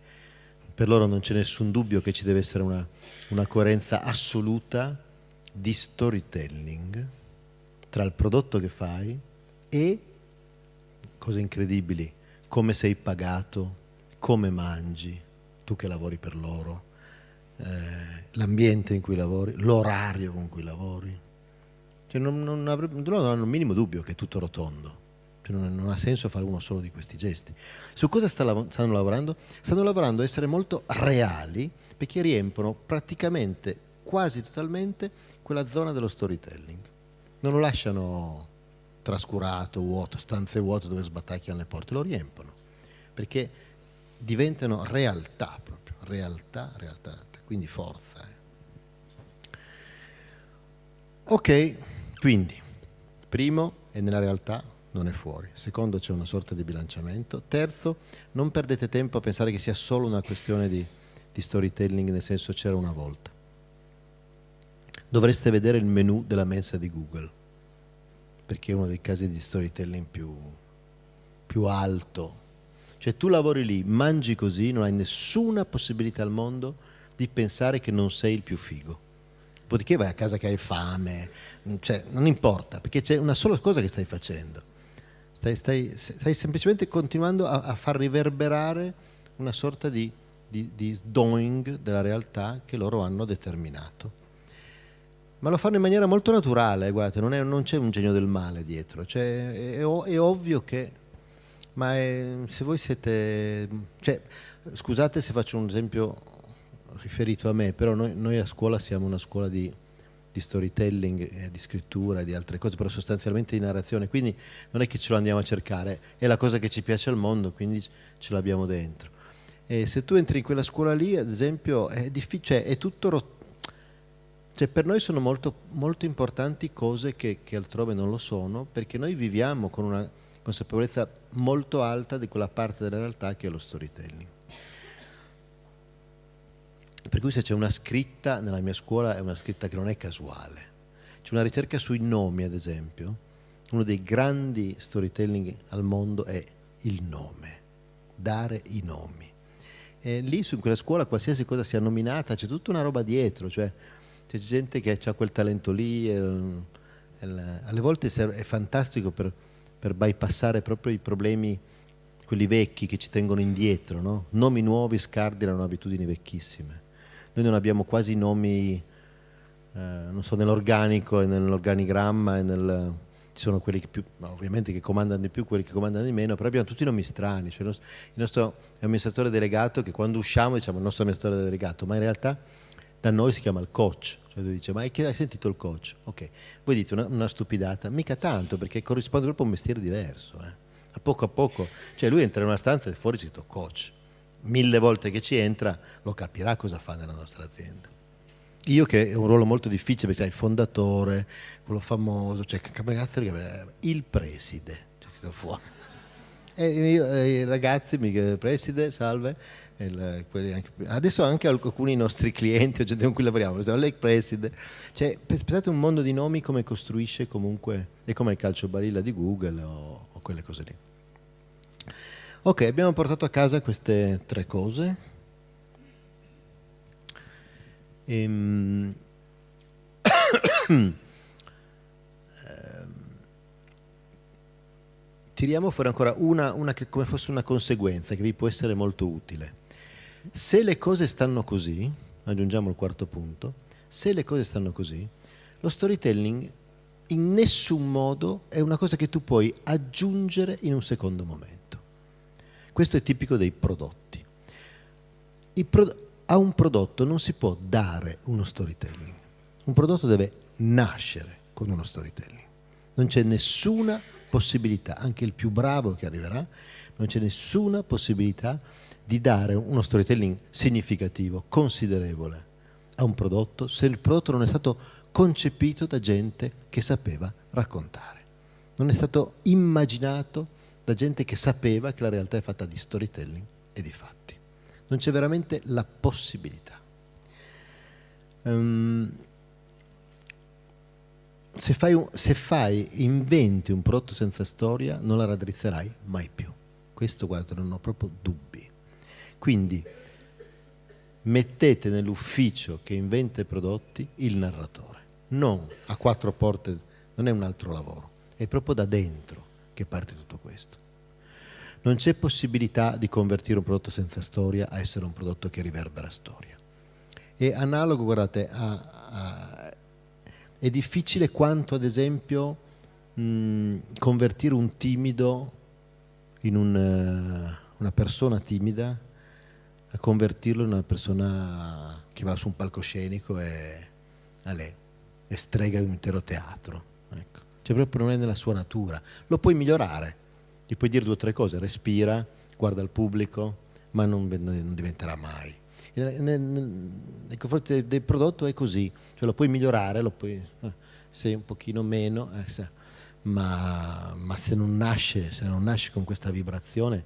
per loro non c'è nessun dubbio che ci deve essere una, una coerenza assoluta di storytelling tra il prodotto che fai e cose incredibili, come sei pagato, come mangi, tu che lavori per loro, eh, l'ambiente in cui lavori, l'orario con cui lavori. Cioè non, non, avrebbe, non hanno il minimo dubbio che è tutto rotondo. Cioè non, non, ha senso fare uno solo di questi gesti. Su cosa sta stanno lavorando? Stanno lavorando a essere molto reali perché riempiono praticamente, quasi totalmente, quella zona dello storytelling. Non lo lasciano trascurato, vuoto, stanze vuote dove sbattacchiano le porte, lo riempiono. Perché diventano realtà proprio, realtà, realtà, realtà. quindi forza. Eh. Ok, quindi, primo è nella realtà, non è fuori. Secondo c'è una sorta di bilanciamento. Terzo, non perdete tempo a pensare che sia solo una questione di, di storytelling, nel senso c'era una volta. Dovreste vedere il menu della mensa di Google, perché è uno dei casi di storytelling più, più alto cioè tu lavori lì, mangi così, non hai nessuna possibilità al mondo di pensare che non sei il più figo. Dopodiché vai a casa che hai fame, mm, cioè, non importa, perché c'è una sola cosa che stai facendo. Stai, stai, stai semplicemente continuando a, a, far riverberare una sorta di, di, di doing della realtà che loro hanno determinato ma lo fanno in maniera molto naturale, guardate, non, è, non c'è un genio del male dietro, cioè, è, è, ovvio che ma eh, se voi siete, cioè, scusate se faccio un esempio riferito a me, però noi, noi a scuola siamo una scuola di, di storytelling, eh, di scrittura di altre cose, però sostanzialmente di narrazione, quindi non è che ce lo andiamo a cercare, è la cosa che ci piace al mondo, quindi ce l'abbiamo dentro. E se tu entri in quella scuola lì, ad esempio, è, cioè, è tutto rotondo. Cioè, per noi sono molto, molto importanti cose che, che altrove non lo sono, perché noi viviamo con una consapevolezza molto alta di quella parte della realtà che è lo storytelling. Per cui se c'è una scritta nella mia scuola è una scritta che non è casuale. C'è una ricerca sui nomi, ad esempio. Uno dei grandi storytelling al mondo è il nome, dare i nomi. E lì su quella scuola qualsiasi cosa sia nominata c'è tutta una roba dietro, cioè c'è gente che ha quel talento lì, ehm, e, e, alle volte è fantastico per, per bypassare proprio i problemi, quelli vecchi che ci tengono indietro, no? nomi nuovi scardinano abitudini vecchissime. Noi non abbiamo quasi nomi, eh, non so, nell'organico e nell'organigramma e nel, ci sono quelli che più, ovviamente che comandano di più, quelli che comandano di meno, però abbiamo tutti nomi strani. Cioè il, nostro, il, nostro, amministratore delegato che quando usciamo diciamo il nostro amministratore delegato, ma in realtà da noi si chiama il coach, cioè lui dice, ma hai sentito il coach? Ok, voi dite una, una stupidata, mica tanto, perché corrisponde proprio a un mestiere diverso. Eh. A poco a poco, cioè lui entra in una stanza e fuori c'è il coach. Mille volte che ci entra lo capirà cosa fa nella nostra azienda. Io che è un ruolo molto difficile, perché sei il fondatore, quello famoso, cioè che eh, il preside, c'è scritto fuori. E eh, i ragazzi, mi eh, preside, salve il, anche, adesso anche alcuni nostri clienti gente con cui lavoriamo, sono Lake Presid, cioè, pensate un mondo di nomi come costruisce comunque, è come il calcio barilla di Google o, o quelle cose lì. Ok, abbiamo portato a casa queste tre cose. Ehm... [coughs] tiriamo fuori ancora una, una che come fosse una conseguenza che vi può essere molto utile se le cose stanno così, aggiungiamo il quarto punto, se le cose stanno così, lo storytelling in nessun modo è una cosa che tu puoi aggiungere in un secondo momento. Questo è tipico dei prodotti. Pro a un prodotto non si può dare uno storytelling. Un prodotto deve nascere con uno storytelling. Non c'è nessuna possibilità, anche il più bravo che arriverà, non c'è nessuna possibilità di dare uno storytelling significativo, considerevole a un prodotto se il prodotto non è stato concepito da gente che sapeva raccontare, non è stato immaginato da gente che sapeva che la realtà è fatta di storytelling e di fatti. Non c'è veramente la possibilità. Um, se, fai un, se fai, inventi un prodotto senza storia, non la raddrizzerai mai più. Questo, guarda, non ho proprio dubbi. Quindi mettete nell'ufficio che inventa i prodotti il narratore, non a quattro porte, non è un altro lavoro, è proprio da dentro che parte tutto questo. Non c'è possibilità di convertire un prodotto senza storia a essere un prodotto che riverbera storia. È analogo, guardate, a, a, è difficile quanto ad esempio mh, mm, convertire un timido in un, eh, una persona timida convertirlo in una persona che va su un palcoscenico e, allè, e strega un intero teatro. Ecco. Cioè proprio non è nella sua natura. Lo puoi migliorare, gli puoi dire due o tre cose, respira, guarda il pubblico, ma non, non diventerà mai. Nei confronti ecco, del prodotto è così, cioè lo puoi migliorare, lo puoi, eh, sei un pochino meno, eh, ma, ma se, non nasce, se non nasce con questa vibrazione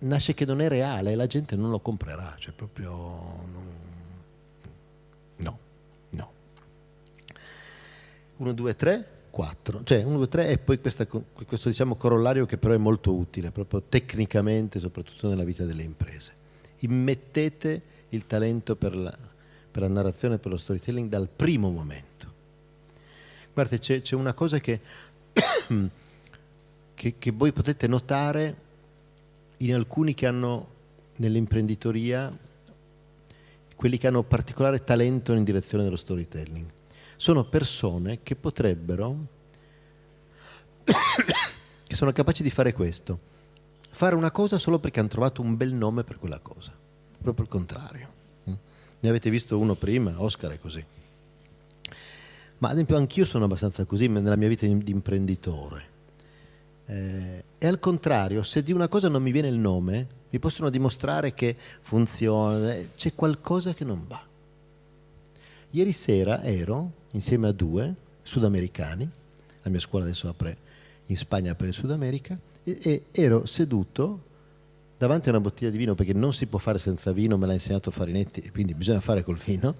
nasce che non è reale e la gente non lo comprerà, cioè proprio non... no, no. 1, 2, 3, 4, cioè 1, 2, 3 e poi questa, questo diciamo corollario che però è molto utile, proprio tecnicamente, soprattutto nella vita delle imprese. Immettete il talento per la, per la narrazione per lo storytelling dal primo momento. Guardate, c'è, una cosa che, [coughs] che, che voi potete notare in alcuni che hanno nell'imprenditoria quelli che hanno particolare talento in direzione dello storytelling. Sono persone che potrebbero, [coughs] che sono capaci di fare questo, fare una cosa solo perché hanno trovato un bel nome per quella cosa, proprio il contrario. Mm. Ne avete visto uno prima, Oscar è così. Ma ad esempio anch'io sono abbastanza così nella mia vita di imprenditore eh, e al contrario, se di una cosa non mi viene il nome, mi possono dimostrare che funziona, eh, c'è qualcosa che non va. Ieri sera ero insieme a due sudamericani, la mia scuola adesso apre in Spagna per il Sud America, e, e ero seduto davanti a una bottiglia di vino perché non si può fare senza vino, me l'ha insegnato Farinetti, quindi bisogna fare col vino.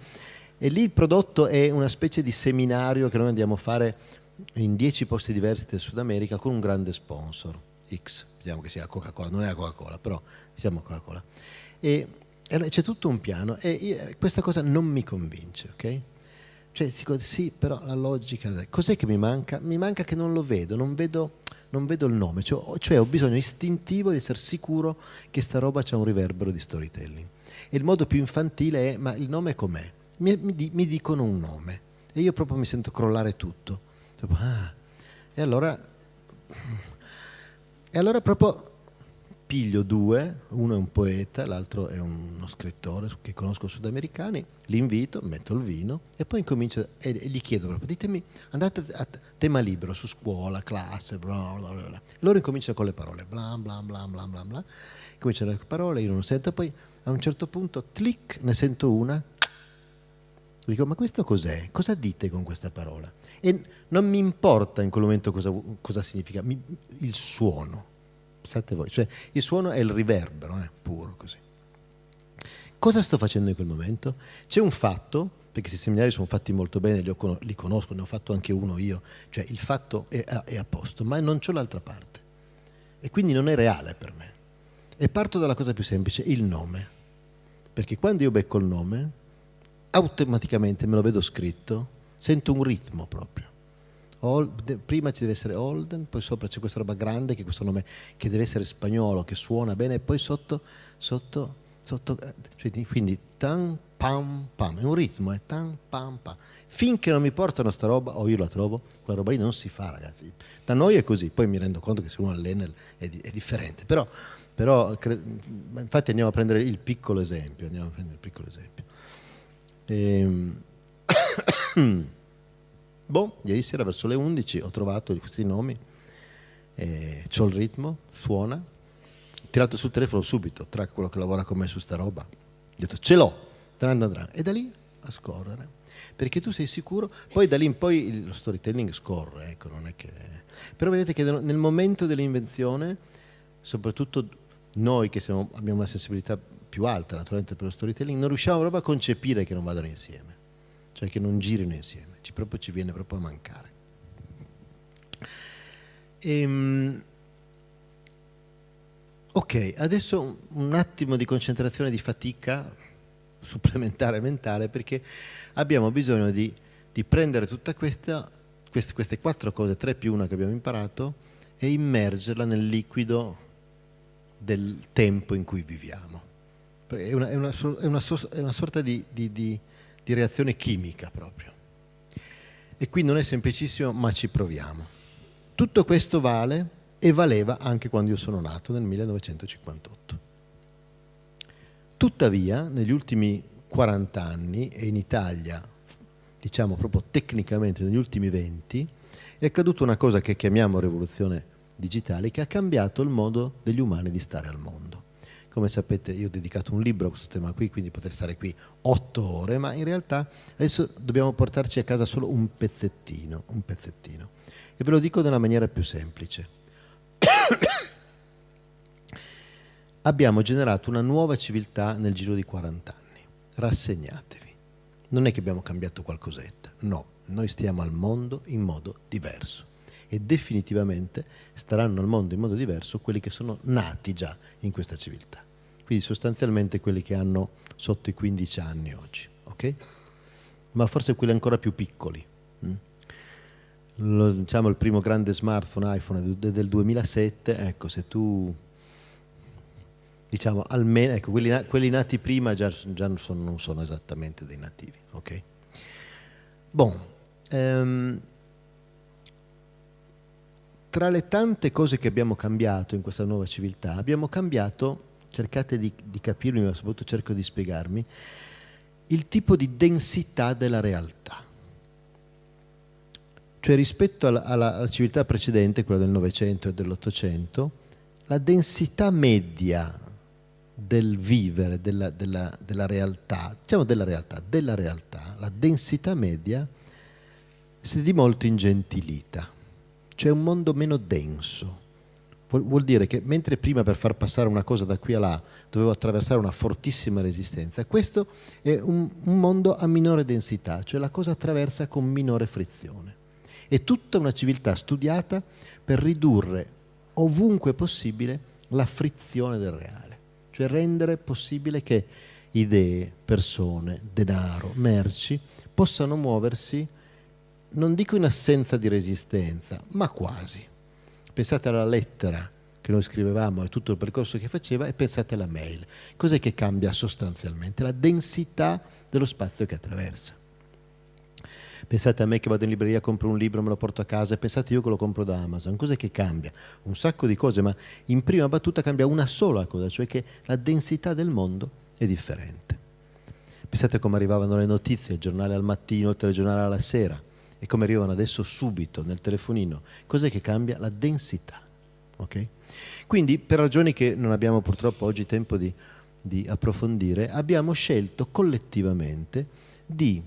E lì il prodotto è una specie di seminario che noi andiamo a fare in 10 posti diversi del Sud America con un grande sponsor, X, diciamo che sia Coca-Cola, non è Coca-Cola, però siamo Coca-Cola. E c'è tutto un piano e questa cosa non mi convince, ok? Cioè, dico, sì, però la logica... Cos'è che mi manca? Mi manca che non lo vedo, non vedo, non vedo il nome, cioè, cioè ho bisogno istintivo di essere sicuro che sta roba c'ha un riverbero di storytelling. E il modo più infantile è, ma il nome com'è? Mi, mi, mi dicono un nome e io proprio mi sento crollare tutto Ah. E allora, e allora proprio piglio due, uno è un poeta, l'altro è uno scrittore che conosco sudamericani, li invito, metto il vino e poi incomincio e, gli chiedo proprio, ditemi, andate a tema libero su scuola, classe, bla bla bla. E loro incominciano con le parole, bla bla bla bla bla bla, cominciano le parole, io non sento, poi a un certo punto, clic, ne sento una dico ma questo cos'è? Cosa dite con questa parola? E non mi importa in quel momento cosa, cosa significa, mi, il suono, pensate voi, cioè il suono è il riverbero, eh, puro così. Cosa sto facendo in quel momento? C'è un fatto, perché questi seminari sono fatti molto bene, li, ho, li, conosco, ne ho fatto anche uno io, cioè il fatto è a, è a posto, ma non c'è l'altra parte. E quindi non è reale per me. E parto dalla cosa più semplice, il nome. Perché quando io becco il nome, automaticamente me lo vedo scritto, sento un ritmo proprio. Old, prima ci deve essere Holden, poi sopra c'è questa roba grande che questo nome che deve essere spagnolo, che suona bene, e poi sotto, sotto, sotto, eh, cioè, quindi tan pam pam, è un ritmo, è tan pam pam. Finché non mi portano sta roba, o oh, io la trovo, quella roba lì non si fa ragazzi. Da noi è così, poi mi rendo conto che se uno allena è, di, è differente, però, però infatti andiamo a prendere il piccolo esempio, andiamo a prendere il piccolo esempio. E... Ehm, [coughs] boh, ieri sera verso le 11 ho trovato questi nomi, eh, c'ho il ritmo, suona, ho tirato sul telefono subito, tra quello che lavora con me su sta roba, ho detto ce l'ho, dran, dran, dran. e da lì a scorrere perché tu sei sicuro. Poi da lì in poi lo storytelling scorre, ecco, non è che... Però vedete che nel momento dell'invenzione, soprattutto noi che siamo, abbiamo una sensibilità più alta naturalmente per lo storytelling, non riusciamo proprio a concepire che non vadano insieme, cioè che non girino insieme, ci, proprio, ci viene proprio a mancare. Ehm, ok, adesso un attimo di concentrazione di fatica [laughs] supplementare mentale perché abbiamo bisogno di, di prendere tutte quest, queste quattro cose, tre più una che abbiamo imparato, e immergerla nel liquido del tempo in cui viviamo. È una, è una, è una, è una sorta di, di, di, di reazione chimica proprio. E qui non è semplicissimo, ma ci proviamo. Tutto questo vale e valeva anche quando io sono nato nel 1958. Tuttavia, negli ultimi 40 anni e in Italia, diciamo proprio tecnicamente negli ultimi 20, è accaduta una cosa che chiamiamo rivoluzione digitale che ha cambiato il modo degli umani di stare al mondo. Come sapete io ho dedicato un libro a questo tema qui, quindi potrei stare qui otto ore, ma in realtà adesso dobbiamo portarci a casa solo un pezzettino, un pezzettino. E ve lo dico nella maniera più semplice. [coughs] Abbiamo generato una nuova civiltà nel giro di 40 anni. Rassegnatevi. Non è che abbiamo cambiato qualcosetta, no, noi stiamo al mondo in modo diverso e definitivamente staranno al mondo in modo diverso quelli che sono nati già in questa civiltà. Quindi sostanzialmente quelli che hanno sotto i 15 anni oggi, ok? Ma forse quelli ancora più piccoli. Mm? Lo, diciamo il primo grande smartphone iPhone del 2007, ecco, se tu diciamo almeno ecco, quelli, quelli, nati prima già, già non, sono, non, sono, esattamente dei nativi, ok? Bon, ehm, tra le tante cose che abbiamo cambiato in questa nuova civiltà, abbiamo cambiato, cercate di, di capirmi, ma soprattutto cerco di spiegarmi, il tipo di densità della realtà. Cioè rispetto alla, alla civiltà precedente, quella del Novecento e dell'Ottocento, la densità media del vivere, della, della, della, realtà, diciamo della realtà, della realtà, la densità media si è di molto ingentilita cioè un mondo meno denso. Vuol dire che mentre prima per far passare una cosa da qui a là dovevo attraversare una fortissima resistenza, questo è un, un mondo a minore densità, cioè la cosa attraversa con minore frizione. È tutta una civiltà studiata per ridurre ovunque possibile la frizione del reale, cioè rendere possibile che idee, persone, denaro, merci possano muoversi non dico in assenza di resistenza, ma quasi. Pensate alla lettera che noi scrivevamo e tutto il percorso che faceva e pensate alla mail. Cos'è che cambia sostanzialmente? La densità dello spazio che attraversa. Pensate a me che vado in libreria, compro un libro, me lo porto a casa e pensate io che lo compro da Amazon. Cos'è che cambia? Un sacco di cose, ma in prima battuta cambia una sola cosa, cioè che la densità del mondo è differente. Pensate come arrivavano le notizie, il giornale al mattino, il telegiornale alla sera e come arrivano adesso subito nel telefonino, cos'è che cambia? La densità. Okay? Quindi, per ragioni che non abbiamo purtroppo oggi tempo di, di approfondire, abbiamo scelto collettivamente di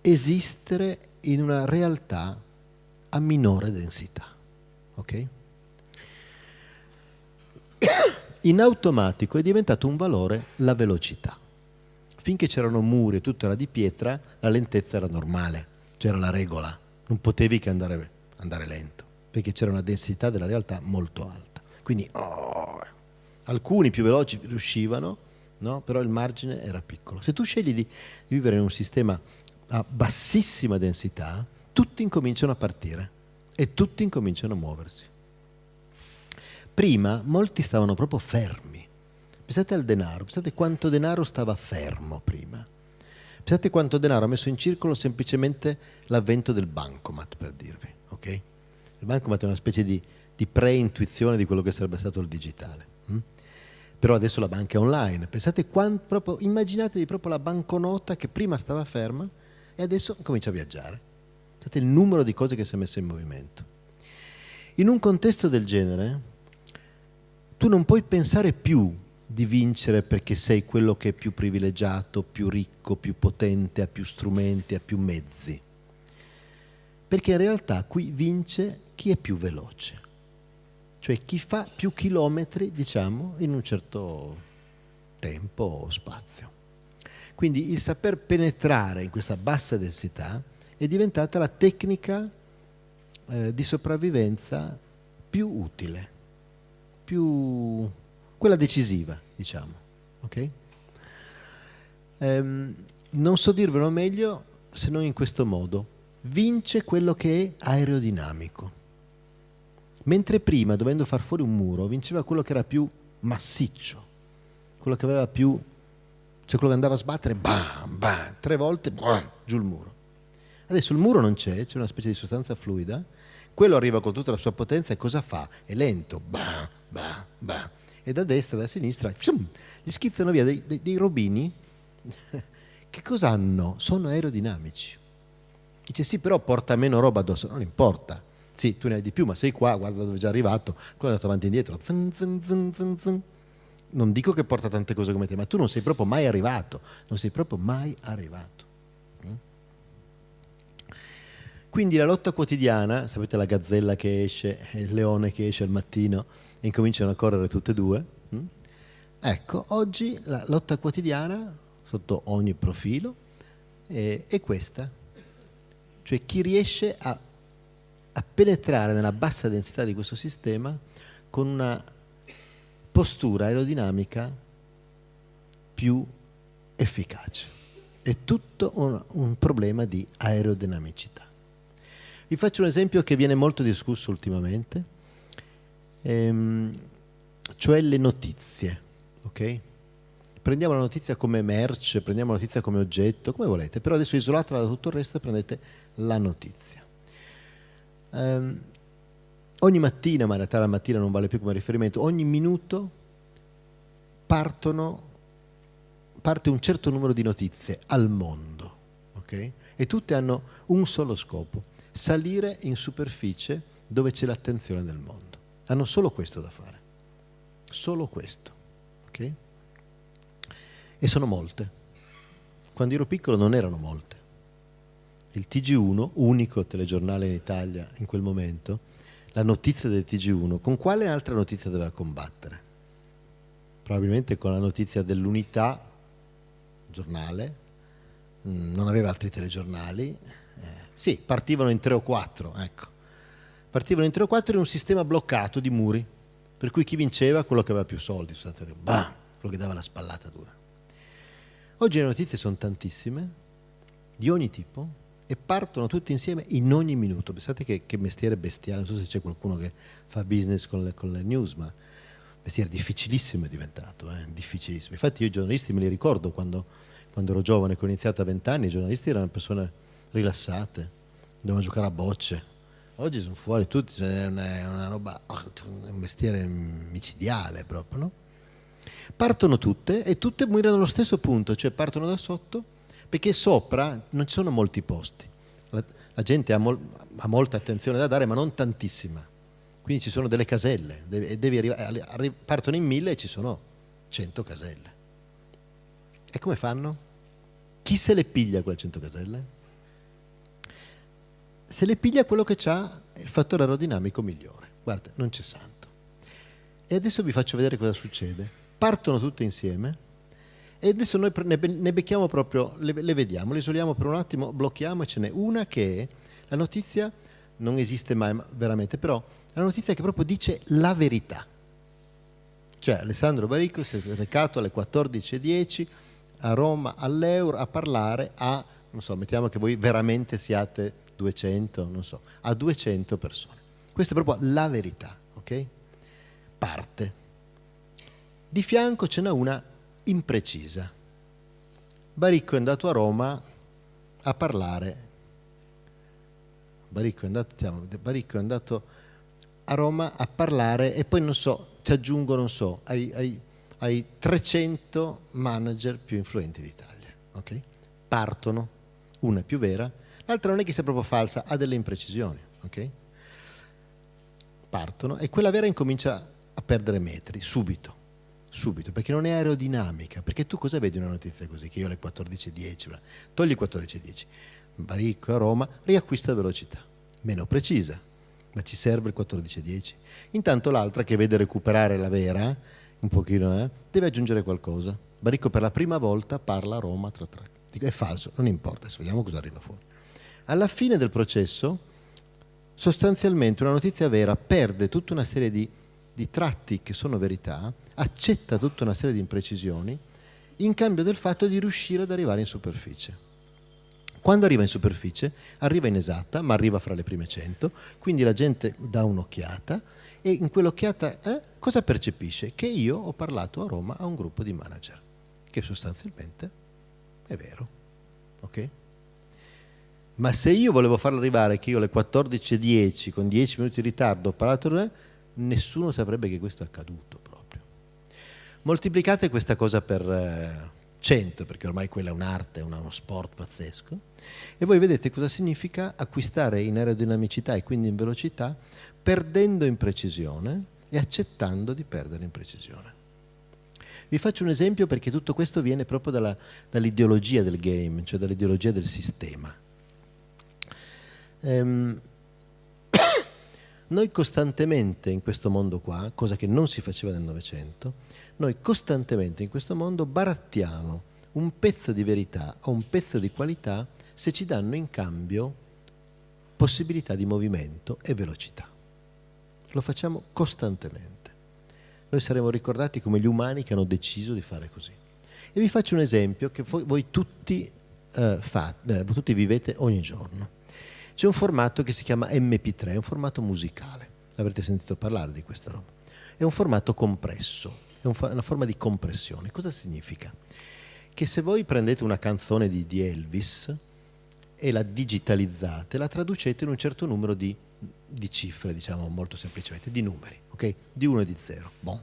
esistere in una realtà a minore densità. Okay? [coughs] In automatico è diventato un valore la velocità. Finché c'erano muri e tutto era di pietra, la lentezza era normale c'era la regola, non potevi che andare, andare lento, perché c'era una densità della realtà molto alta. Quindi oh, alcuni più veloci riuscivano, no? però il margine era piccolo. Se tu scegli di, di vivere in un sistema a bassissima densità, tutti incominciano a partire e tutti incominciano a muoversi. Prima molti stavano proprio fermi. Pensate al denaro, pensate quanto denaro stava fermo prima. Pensate quanto denaro ha messo in circolo semplicemente l'avvento del bancomat, per dirvi. Okay? Il bancomat è una specie di, di pre-intuizione di quello che sarebbe stato il digitale. Hm? Però adesso la banca è online. Pensate quanto, proprio, immaginatevi proprio la banconota che prima stava ferma e adesso comincia a viaggiare. Pensate il numero di cose che si è messa in movimento. In un contesto del genere, tu non puoi pensare più di vincere perché sei quello che è più privilegiato, più ricco, più potente, ha più strumenti, ha più mezzi. Perché in realtà qui vince chi è più veloce, cioè chi fa più chilometri, diciamo, in un certo tempo o spazio. Quindi il saper penetrare in questa bassa densità è diventata la tecnica eh, di sopravvivenza più utile, più quella decisiva, diciamo. Okay? Ehm, non so dirvelo meglio se non in questo modo. Vince quello che è aerodinamico. Mentre prima, dovendo far fuori un muro, vinceva quello che era più massiccio, quello che aveva più... cioè quello che andava a sbattere, bam, bam, tre volte, bam, giù il muro. Adesso il muro non c'è, c'è una specie di sostanza fluida, quello arriva con tutta la sua potenza e cosa fa? È lento, bam, bam, bam e da destra e da sinistra gli schizzano via dei, dei, dei robini [laughs] che cosa hanno? Sono aerodinamici. Dice sì, però porta meno roba addosso, non importa. Sì, tu ne hai di più, ma sei qua, guarda dove è già arrivato, quello è andato avanti e indietro. Zin, zin, zin, non dico che porta tante cose come te, ma tu non sei proprio mai arrivato, non sei proprio mai arrivato. Mm? Quindi la lotta quotidiana, sapete la gazzella che esce, il leone che esce al mattino, incominciano a correre tutte e due. Mm? Ecco, oggi la lotta quotidiana, sotto ogni profilo, è, è questa. Cioè chi riesce a, a penetrare nella bassa densità di questo sistema con una postura aerodinamica più efficace. È tutto un, un, problema di aerodinamicità. Vi faccio un esempio che viene molto discusso ultimamente, ehm, cioè le notizie, ok? Prendiamo la notizia come merce, prendiamo la notizia come oggetto, come volete, però adesso isolatela da tutto il resto e prendete la notizia. Ehm, ogni mattina, ma in realtà la mattina non vale più come riferimento, ogni minuto partono, parte un certo numero di notizie al mondo, ok? E tutte hanno un solo scopo, salire in superficie dove c'è l'attenzione del mondo. Hanno solo questo da fare, solo questo. Okay? E sono molte. Quando ero piccolo non erano molte. Il TG1, unico telegiornale in Italia in quel momento, la notizia del TG1, con quale altra notizia doveva combattere? Probabilmente con la notizia dell'unità, giornale, mm, non aveva altri telegiornali. Eh, sì, partivano in tre o quattro, ecco partivano in 3 o 4 in un sistema bloccato di muri, per cui chi vinceva quello che aveva più soldi, sostanzialmente, bam, quello che dava la spallata dura. Oggi le notizie sono tantissime, di ogni tipo, e partono tutte insieme in ogni minuto. Pensate che, che mestiere bestiale, non so se c'è qualcuno che fa business con le, con le news, ma mestiere difficilissimo è diventato, eh? difficilissimo. Infatti io i giornalisti me li ricordo quando, quando ero giovane, che ho iniziato a vent'anni, i giornalisti erano persone rilassate, dovevano giocare a bocce, Oggi sono fuori tutti, cioè, è una, una roba, [laughs] un mestiere micidiale proprio, no? Partono tutte e tutte mirano allo stesso punto, cioè partono da sotto perché sopra non ci sono molti posti. La, la gente ha, mol, ha, molta attenzione da dare, ma non tantissima. Quindi ci sono delle caselle, devi, devi arrivare, partono in mille e ci sono cento caselle. E come fanno? Chi se le piglia quelle cento caselle? se le piglia quello che ha il fattore aerodinamico migliore. Guarda, non c'è santo. E adesso vi faccio vedere cosa succede. Partono tutte insieme e adesso noi ne becchiamo proprio, le, le vediamo, le isoliamo per un attimo, blocchiamocene. Una che è la notizia, non esiste mai veramente, però è una notizia che proprio dice la verità. Cioè Alessandro Baricco si è recato alle 14.10 a Roma all'Euro a parlare a, non so, mettiamo che voi veramente siate 200, non so, a 200 persone. Questa è proprio la verità, ok? Parte. Di fianco ce n'è una imprecisa. Baricco è andato a Roma a parlare. Baricco è andato, diciamo, Baricco è andato a Roma a parlare e poi non so, ti aggiungo, non so, ai, ai, ai 300 manager più influenti d'Italia. Okay? Partono, una è più vera, L'altra non è che sia proprio falsa, ha delle imprecisioni, ok? Partono e quella vera incomincia a perdere metri, subito, subito, perché non è aerodinamica, perché tu cosa vedi una notizia così, che io alle 14.10, togli 14.10, Baricco a Roma, riacquista velocità, meno precisa, ma ci serve il 14.10. Intanto l'altra che vede recuperare la vera, un pochino, eh, deve aggiungere qualcosa. Baricco per la prima volta parla a Roma tra tre. Dico, è falso, non importa, adesso vediamo cosa arriva fuori. Alla fine del processo, sostanzialmente una notizia vera perde tutta una serie di, di tratti che sono verità, accetta tutta una serie di imprecisioni, in cambio del fatto di riuscire ad arrivare in superficie. Quando arriva in superficie, arriva inesatta, ma arriva fra le prime cento, quindi la gente dà un'occhiata e in quell'occhiata eh, cosa percepisce? Che io ho parlato a Roma a un gruppo di manager, che sostanzialmente è vero. Okay? ma se io volevo farlo arrivare che io alle 14.10 con 10 minuti di ritardo ho parlato, nessuno saprebbe che questo è accaduto proprio. Moltiplicate questa cosa per 100, eh, perché ormai quella è un'arte, è uno sport pazzesco, e voi vedete cosa significa acquistare in aerodinamicità e quindi in velocità perdendo in precisione e accettando di perdere in precisione. Vi faccio un esempio perché tutto questo viene proprio dall'ideologia del game, cioè dall'ideologia del sistema ehm, [coughs] noi costantemente in questo mondo qua, cosa che non si faceva nel Novecento, noi costantemente in questo mondo barattiamo un pezzo di verità o un pezzo di qualità se ci danno in cambio possibilità di movimento e velocità. Lo facciamo costantemente. Noi saremo ricordati come gli umani che hanno deciso di fare così. E vi faccio un esempio che voi, tutti, eh, fate, eh, tutti vivete ogni giorno c'è un formato che si chiama MP3, è un formato musicale, avrete sentito parlare di questa roba, è un formato compresso, è una forma di compressione. Cosa significa? Che se voi prendete una canzone di, Elvis e la digitalizzate, la traducete in un certo numero di, di cifre, diciamo molto semplicemente, di numeri, okay? Di 1 e di 0. Bon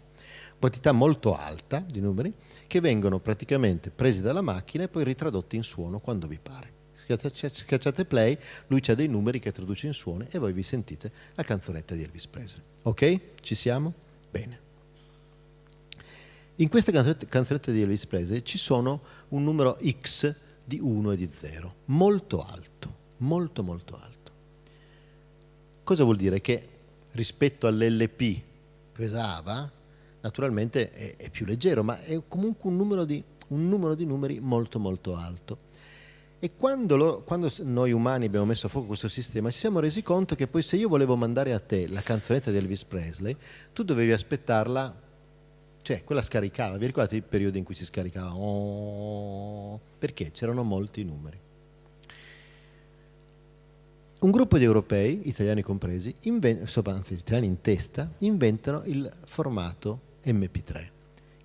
quantità molto alta di numeri che vengono praticamente presi dalla macchina e poi ritradotti in suono quando vi pare schiacciate, play, lui c'ha dei numeri che traduce in suoni e voi vi sentite la canzonetta di Elvis Presley. Ok? Ci siamo? Bene. In questa canzonetta di Elvis Presley ci sono un numero X di 1 e di 0, molto alto, molto molto alto. Cosa vuol dire? Che rispetto all'LP pesava, naturalmente è, è più leggero, ma è comunque un numero, di, un numero di numeri molto molto alto. E quando, lo, quando, noi umani abbiamo messo a fuoco questo sistema, ci siamo resi conto che poi se io volevo mandare a te la canzonetta di Elvis Presley, tu dovevi aspettarla, cioè quella scaricava. Vi ricordate il periodo in cui si scaricava? Oh, perché c'erano molti numeri. Un gruppo di europei, italiani compresi, inven- anzi italiani in testa, inventano il formato MP3,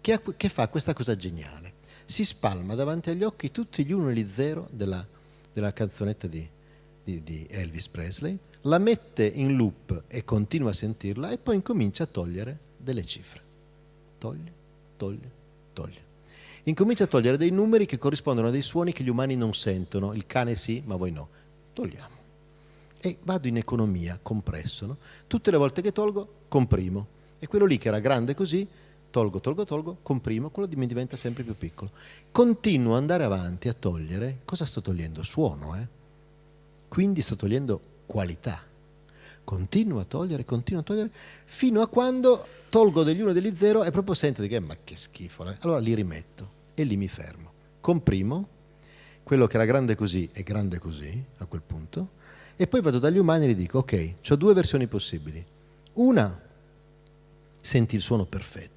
che, che fa questa cosa geniale si spalma davanti agli occhi tutti gli uno e gli zero della, della canzonetta di, di, di Elvis Presley, la mette in loop e continua a sentirla e poi incomincia a togliere delle cifre. Toglie, toglie, toglie. Incomincia a togliere dei numeri che corrispondono a dei suoni che gli umani non sentono, il cane sì, ma voi no. Togliamo. E vado in economia, compresso. No? Tutte le volte che tolgo, comprimo. E quello lì che era grande così tolgo, tolgo, tolgo, comprimo, quello mi diventa sempre più piccolo. Continuo ad andare avanti a togliere, cosa sto togliendo? Suono, eh? Quindi sto togliendo qualità. Continuo a togliere, continuo a togliere, fino a quando tolgo degli uno e degli zero e proprio sento di che, ma che schifo, eh? allora li rimetto e lì mi fermo. Comprimo, quello che era grande così è grande così, a quel punto, e poi vado dagli umani e gli dico, ok, ho due versioni possibili. Una, senti il suono perfetto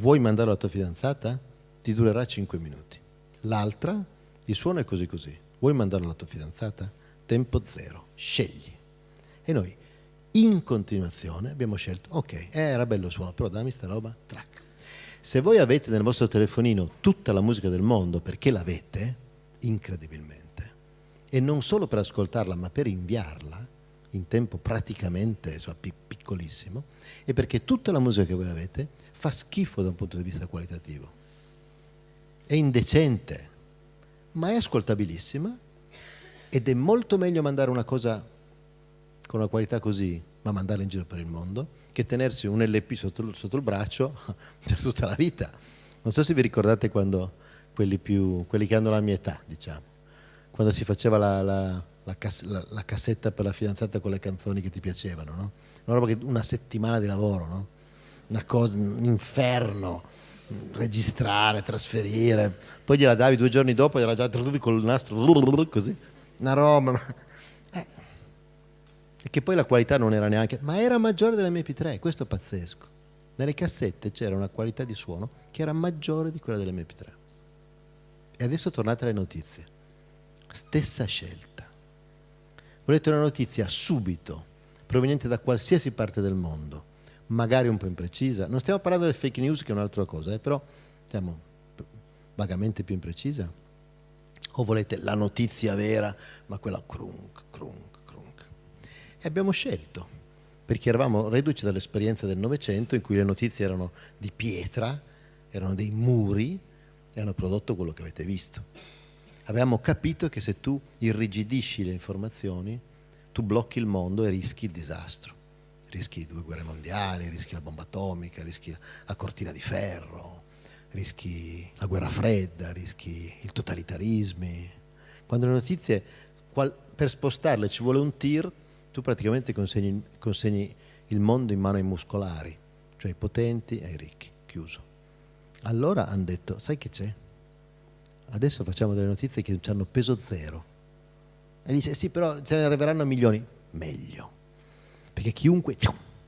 vuoi mandare la tua fidanzata? Ti durerà 5 minuti. L'altra, il suono è così così. Vuoi mandare la tua fidanzata? Tempo zero, scegli. E noi in continuazione abbiamo scelto, ok, era bello il suono, però dammi sta roba, track. Se voi avete nel vostro telefonino tutta la musica del mondo, perché l'avete, incredibilmente, e non solo per ascoltarla, ma per inviarla, in tempo praticamente cioè, piccolissimo e perché tutta la musica che voi avete fa schifo da un punto di vista qualitativo. È indecente, ma è ascoltabilissima ed è molto meglio mandare una cosa con una qualità così, ma mandarla in giro per il mondo, che tenersi un LP sotto, sotto il braccio [laughs] per tutta la vita. Non so se vi ricordate quando quelli, più, quelli che hanno la mia età, diciamo, quando si faceva la, la la, cas la, la, cassetta per la fidanzata con le canzoni che ti piacevano, no? Una roba che una settimana di lavoro, no? Una cosa, un inferno, registrare, trasferire, poi gliela davi due giorni dopo, era già con il nastro, così, una roba. Eh. E che poi la qualità non era neanche, ma era maggiore della mp 3 questo è pazzesco. Nelle cassette c'era una qualità di suono che era maggiore di quella delle mp 3 E adesso tornate alle notizie. Stessa scelta volete una notizia subito, proveniente da qualsiasi parte del mondo, magari un po' imprecisa, non stiamo parlando delle fake news che è un'altra cosa, eh, però diciamo, vagamente più imprecisa, o volete la notizia vera, ma quella crunk, crunk, crunk. E abbiamo scelto, perché eravamo reduci dall'esperienza del Novecento in cui le notizie erano di pietra, erano dei muri e hanno prodotto quello che avete visto avevamo capito che se tu irrigidisci le informazioni, tu blocchi il mondo e rischi il disastro. Rischi due guerre mondiali, rischi la bomba atomica, rischi la cortina di ferro, rischi la guerra fredda, rischi il totalitarismo. Quando le notizie, qual, per spostarle ci vuole un tir, tu praticamente consegni, consegni il mondo in mano ai muscolari, cioè ai potenti e ai ricchi, chiuso. Allora hanno detto, sai che c'è? adesso facciamo delle notizie che hanno peso zero. E dice, sì, però ce ne arriveranno a milioni. Meglio. Perché chiunque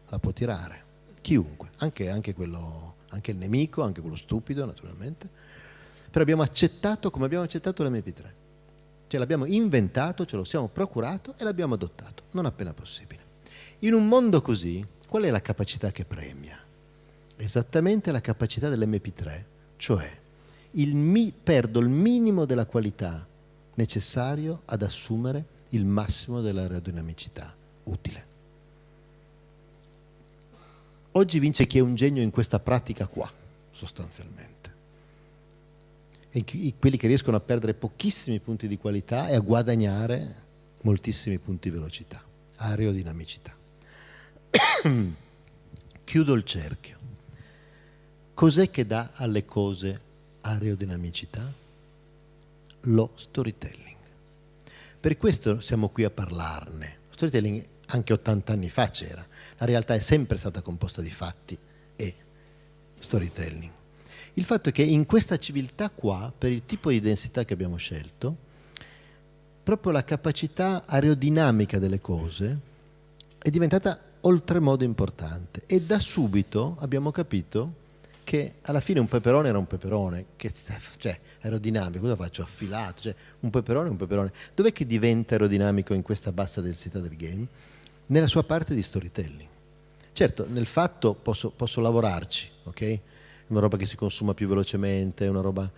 la può tirare. Chiunque. Anche, anche, quello, anche il nemico, anche quello stupido, naturalmente. Però abbiamo accettato come abbiamo accettato l'MP3. Cioè l'abbiamo inventato, ce lo siamo procurato e l'abbiamo adottato, non appena possibile. In un mondo così, qual è la capacità che premia? Esattamente la capacità dell'MP3, cioè mi, perdo il minimo della qualità necessario ad assumere il massimo dell'aerodinamicità utile. Oggi vince chi è un genio in questa pratica qua, sostanzialmente. E quelli che riescono a perdere pochissimi punti di qualità e a guadagnare moltissimi punti di velocità, aerodinamicità. [coughs] Chiudo il cerchio. Cos'è che dà alle cose aerodinamicità? Lo storytelling. Per questo siamo qui a parlarne. Lo storytelling anche 80 anni fa c'era. La realtà è sempre stata composta di fatti e storytelling. Il fatto è che in questa civiltà qua, per il tipo di densità che abbiamo scelto, proprio la capacità aerodinamica delle cose è diventata oltremodo importante e da subito abbiamo capito che alla fine un peperone era un peperone, che, cioè aerodinamico, cosa faccio? Affilato, cioè un peperone è un peperone. Dov'è che diventa aerodinamico in questa bassa densità del game? Nella sua parte di storytelling. Certo, nel fatto posso, posso lavorarci, ok? Una roba che si consuma più velocemente, una roba...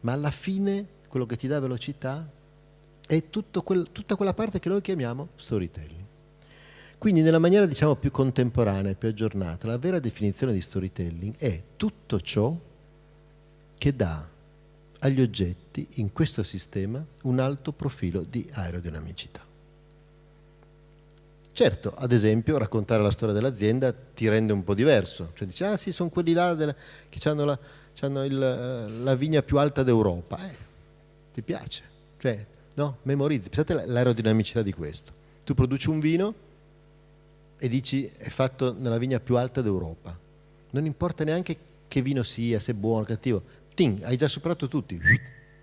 Ma alla fine quello che ti dà velocità è quel, tutta quella parte che noi chiamiamo storytelling. Quindi nella maniera diciamo più contemporanea, più aggiornata, la vera definizione di storytelling è tutto ciò che dà agli oggetti in questo sistema un alto profilo di aerodinamicità. Certo, ad esempio, raccontare la storia dell'azienda ti rende un po' diverso. Cioè dici, ah sì, sono quelli là della, che hanno, la, hanno il, eh, la, vigna più alta d'Europa. Eh, ti piace. Cioè, no? Memorizzi. Pensate all'aerodinamicità di questo. Tu produci un vino, e dici è fatto nella vigna più alta d'Europa. Non importa neanche che vino sia, se buono o cattivo. Ting, hai già superato tutti.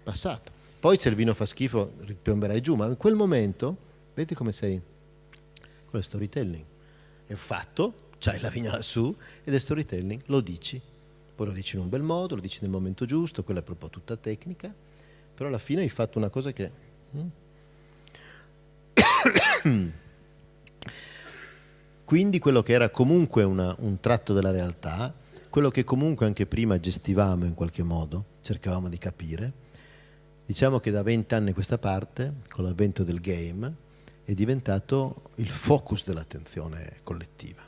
Passato. Poi se il vino fa schifo ripiomberai giù, ma in quel momento, vedi come sei? Quello è storytelling. È fatto, c'hai la vigna lassù ed è storytelling, lo dici. Poi lo dici in un bel modo, lo dici nel momento giusto, quella è proprio tutta tecnica, però alla fine hai fatto una cosa che... Quindi quello che era comunque una, un tratto della realtà, quello che comunque anche prima gestivamo in qualche modo, cercavamo di capire, diciamo che da vent'anni a questa parte, con l'avvento del game, è diventato il focus dell'attenzione collettiva,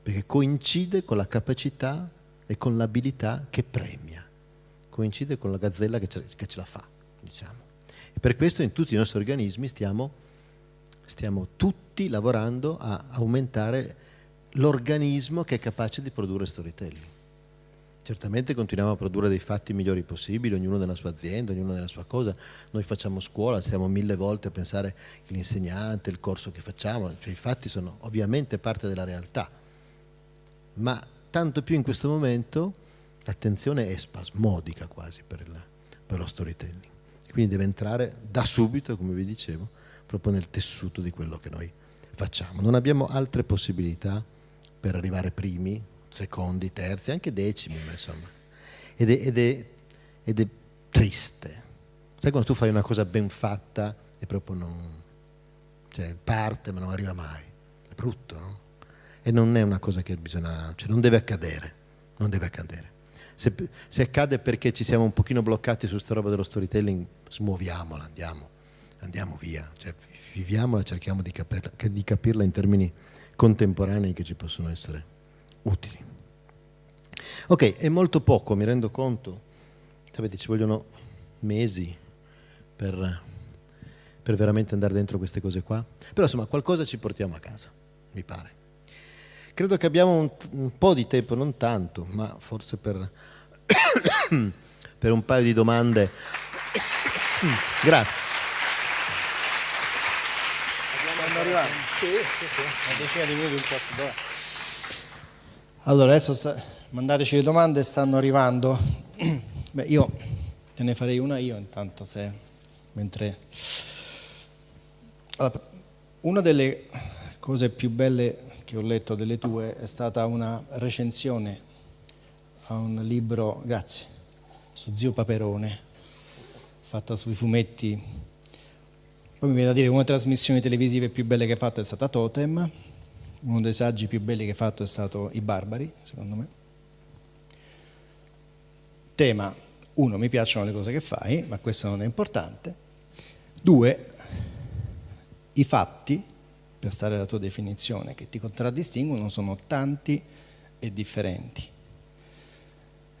perché coincide con la capacità e con l'abilità che premia, coincide con la gazzella che ce, che ce la fa, diciamo. E per questo in tutti i nostri organismi stiamo stiamo tutti lavorando a aumentare l'organismo che è capace di produrre storytelling. Certamente continuiamo a produrre dei fatti migliori possibili, ognuno nella sua azienda, ognuno nella sua cosa. Noi facciamo scuola, stiamo mille volte a pensare che l'insegnante, il corso che facciamo, cioè i fatti sono ovviamente parte della realtà. Ma tanto più in questo momento l'attenzione è spasmodica quasi per, il, per lo storytelling. Quindi deve entrare da subito, come vi dicevo, proprio nel tessuto di quello che noi facciamo. Non abbiamo altre possibilità per arrivare primi, secondi, terzi, anche decimi, insomma. Ed è, ed è, ed è triste. Sai quando tu fai una cosa ben fatta e proprio non... Cioè, parte ma non arriva mai. È brutto, no? E non è una cosa che bisogna... Cioè, non deve accadere. Non deve accadere. Se, se accade perché ci siamo un pochino bloccati su sta roba dello storytelling, smuoviamola, andiamo andiamo via, cioè, viviamola, cerchiamo di capirla, di capirla in termini contemporanei che ci possono essere utili. Ok, è molto poco, mi rendo conto, sapete ci vogliono mesi per, per veramente andare dentro queste cose qua, però insomma qualcosa ci portiamo a casa, mi pare. Credo che abbiamo un, un po' di tempo, non tanto, ma forse per, [coughs] per un paio di domande. [coughs] Grazie. arrivati? Sì, sì, sì. Una decina di minuti, un quarto d'ora. Allora, adesso sta... mandateci le domande, stanno arrivando. [clears throat] Beh, io te ne farei una io intanto, se... mentre... Allora, una delle cose più belle che ho letto delle tue è stata una recensione a un libro, grazie, su Zio Paperone, fatta sui fumetti poi mi viene da dire che una delle trasmissioni televisive più belle che ha fatto è stata Totem, uno dei saggi più belli che ha fatto è stato I Barbari, secondo me. Tema, uno, mi piacciono le cose che fai, ma questo non è importante. Due, i fatti, per stare alla tua definizione, che ti contraddistinguono sono tanti e differenti.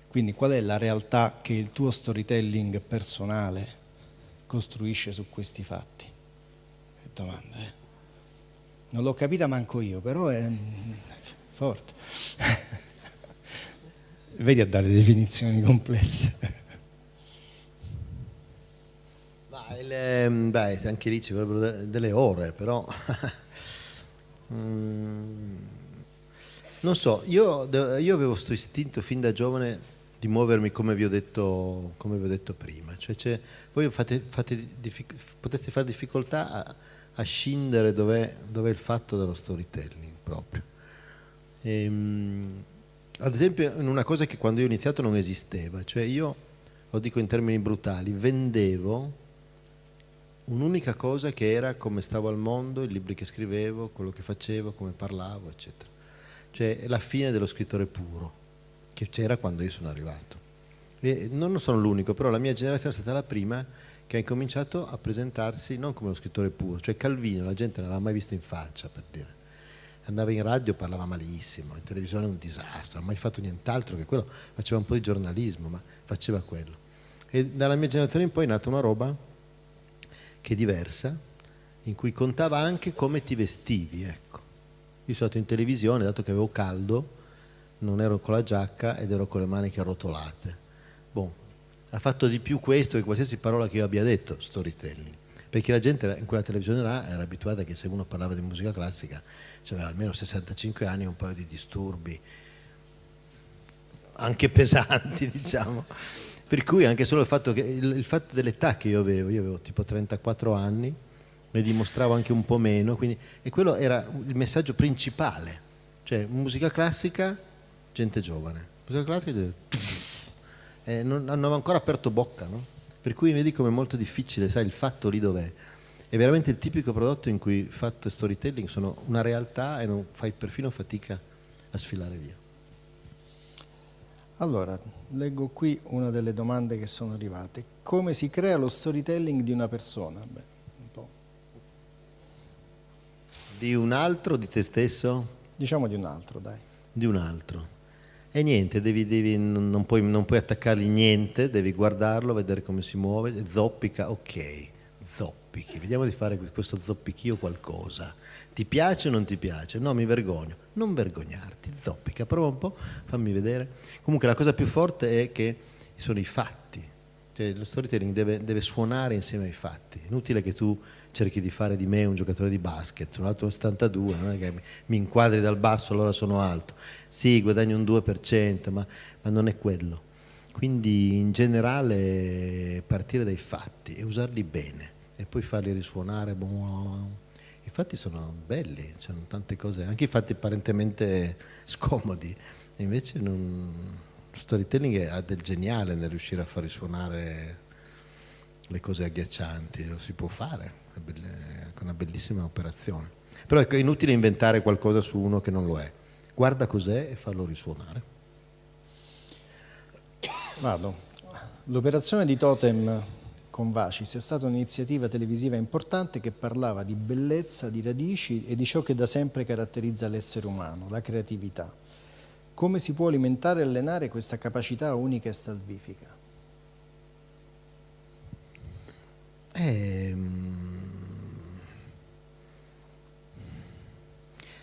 Quindi qual è la realtà che il tuo storytelling personale costruisce su questi fatti? domanda. Eh? Non l'ho capita manco io, però è mm, forte. [laughs] Vedi a dare definizioni complesse. Il, ehm, beh, anche lì ci vorrebbero delle ore, però... [laughs] Mm, non so, io, io avevo questo istinto fin da giovane di muovermi come vi ho detto, vi ho detto prima. Cioè voi fate, fate potreste fare difficoltà a, a scindere dov'è, dov il fatto dello storytelling proprio. E, ehm, ad esempio, in una cosa che quando io ho iniziato non esisteva, cioè io, lo dico in termini brutali, vendevo un'unica cosa che era come stavo al mondo, i libri che scrivevo, quello che facevo, come parlavo, eccetera. Cioè la fine dello scrittore puro che c'era quando io sono arrivato. E non sono l'unico, però la mia generazione è stata la prima che ha incominciato a presentarsi non come uno scrittore puro, cioè Calvino la gente non l'aveva mai visto in faccia per dire. Andava in radio, parlava malissimo, in televisione un disastro, non ha mai fatto nient'altro che quello, faceva un po' di giornalismo, ma faceva quello. E dalla mia generazione in poi è nata una roba che è diversa, in cui contava anche come ti vestivi, ecco. Io sono stato in televisione, dato che avevo caldo, non ero con la giacca ed ero con le maniche arrotolate. Bon. Ha fatto di più questo che qualsiasi parola che io abbia detto, storytelling. Perché la gente in quella televisione là era abituata che se uno parlava di musica classica aveva almeno 65 anni e un paio di disturbi, anche [laughs] pesanti diciamo. Per cui anche solo il fatto, che, il, il fatto dell'età che io avevo, io avevo tipo 34 anni, ne dimostravo anche un po' meno, quindi, e quello era il messaggio principale, cioè musica classica gente giovane. Musica classica e eh, non hanno ancora aperto bocca, no? Per cui vedi come è molto difficile, sai, il fatto lì dov'è. È veramente il tipico prodotto in cui fatto e storytelling sono una realtà e non fai perfino fatica a sfilare via. Allora, leggo qui una delle domande che sono arrivate. Come si crea lo storytelling di una persona? Beh, un di un altro, di te stesso? Diciamo di un altro, dai. Di un altro. E niente, devi, devi, non, puoi, non, puoi, attaccargli niente, devi guardarlo, vedere come si muove, zoppica, ok, zoppichi, vediamo di fare questo zoppichio qualcosa. Ti piace o non ti piace? No, mi vergogno. Non vergognarti, zoppica, prova un po', fammi vedere. Comunque la cosa più forte è che sono i fatti cioè, lo storytelling deve, deve, suonare insieme ai fatti. Inutile che tu cerchi di fare di me un giocatore di basket, un altro 72, non è che mi inquadri dal basso allora sono alto. Sì, guadagno un 2%, ma, ma non è quello. Quindi in generale partire dai fatti e usarli bene e poi farli risuonare. Boh, i fatti sono belli, c'erano tante cose, anche i fatti apparentemente scomodi, invece non storytelling ha del geniale nel riuscire a far risuonare le cose agghiaccianti, lo si può fare, è una bellissima operazione. Però ecco, è inutile inventare qualcosa su uno che non lo è. Guarda cos'è e fallo risuonare. Vado. L'operazione di Totem con Vacis è stata un'iniziativa televisiva importante che parlava di bellezza, di radici e di ciò che da sempre caratterizza l'essere umano, la creatività come si può alimentare e allenare questa capacità unica e salvifica? Eh,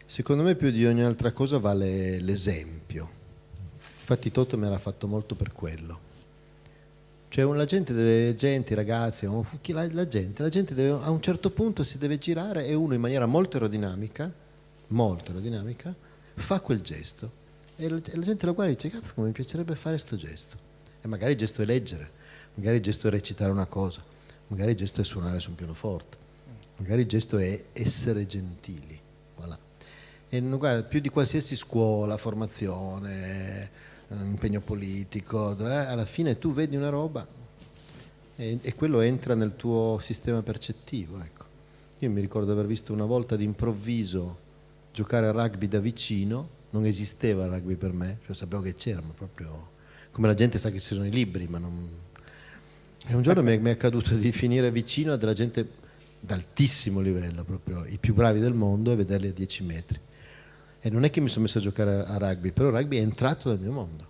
secondo me più di ogni altra cosa vale l'esempio. Infatti Toto mi l'ha fatto molto per quello. Cioè la gente, deve, gente ragazzi, la, la gente, la gente deve, a un certo punto si deve girare e uno in maniera molto aerodinamica, molto aerodinamica, fa quel gesto e la gente lo guarda e dice cazzo come mi piacerebbe fare questo gesto e magari il gesto è leggere magari il gesto è recitare una cosa magari il gesto è suonare su un pianoforte magari il gesto è essere gentili voilà. e guarda, più di qualsiasi scuola formazione eh, impegno politico eh, alla fine tu vedi una roba e, e, quello entra nel tuo sistema percettivo ecco. io mi ricordo di aver visto una volta d'improvviso giocare a rugby da vicino non esisteva il rugby per me, cioè, sapevo che c'era, ma proprio come la gente sa che ci sono i libri, ma non... E un giorno mi è, mi è accaduto di finire vicino a della gente d'altissimo livello, proprio i più bravi del mondo e vederli a 10 metri. E non è che mi sono messo a giocare a rugby, però il rugby è entrato nel mio mondo.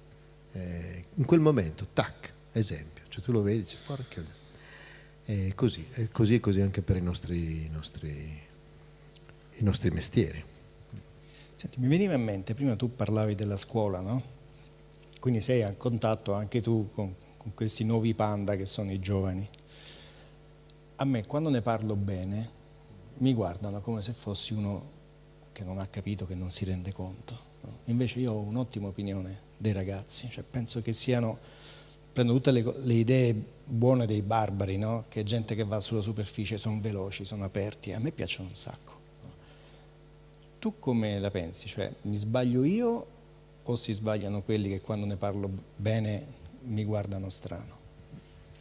E in quel momento, tac, esempio, cioè tu lo vedi, dici, porca... E così, e così, così anche per i nostri, i nostri, i nostri mestieri. Senti, mi veniva in mente, prima tu parlavi della scuola, no? Quindi sei a contatto anche tu con, con questi nuovi panda che sono i giovani. A me quando ne parlo bene mi guardano come se fossi uno che non ha capito, che non si rende conto. No? Invece io ho un'ottima opinione dei ragazzi, cioè penso che siano, prendo tutte le, le idee buone dei barbari, no? che gente che va sulla superficie sono veloci, sono aperti, a me piacciono un sacco. Tu come la pensi? Cioè, mi sbaglio io o si sbagliano quelli che quando ne parlo bene mi guardano strano?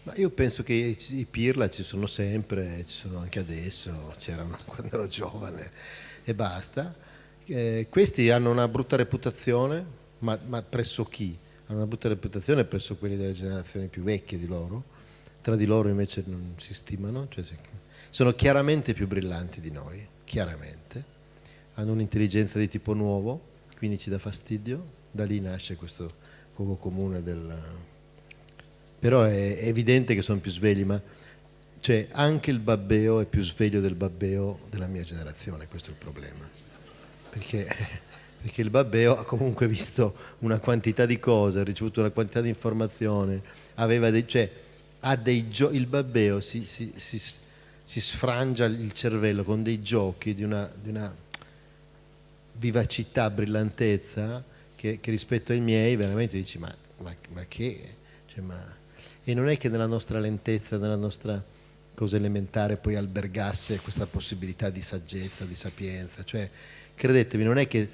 Ma io penso che i pirla ci sono sempre, ci sono anche adesso, c'erano [laughs] quando ero giovane e basta. Eh, questi hanno una brutta reputazione, ma, ma presso chi? Hanno una brutta reputazione presso quelli delle generazioni più vecchie di loro, tra di loro invece non si stimano, cioè sono chiaramente più brillanti di noi, chiaramente hanno un'intelligenza di tipo nuovo, quindi ci dà fastidio, da lì nasce questo poco comune del... Però è, evidente che sono più svegli, ma cioè, anche il babbeo è più sveglio del babbeo della mia generazione, questo è il problema. Perché, [laughs] perché il babbeo ha comunque visto una quantità di cose, ha ricevuto una quantità di informazioni, aveva dei... Cioè, il babbeo si, si, si, si, sfrangia il cervello con dei giochi di una, di una vivacità, brillantezza che, che rispetto ai miei veramente dici ma, ma, ma che? Cioè, ma... E non è che nella nostra lentezza, nella nostra cosa elementare poi albergasse questa possibilità di saggezza, di sapienza. Cioè, credetemi, non è che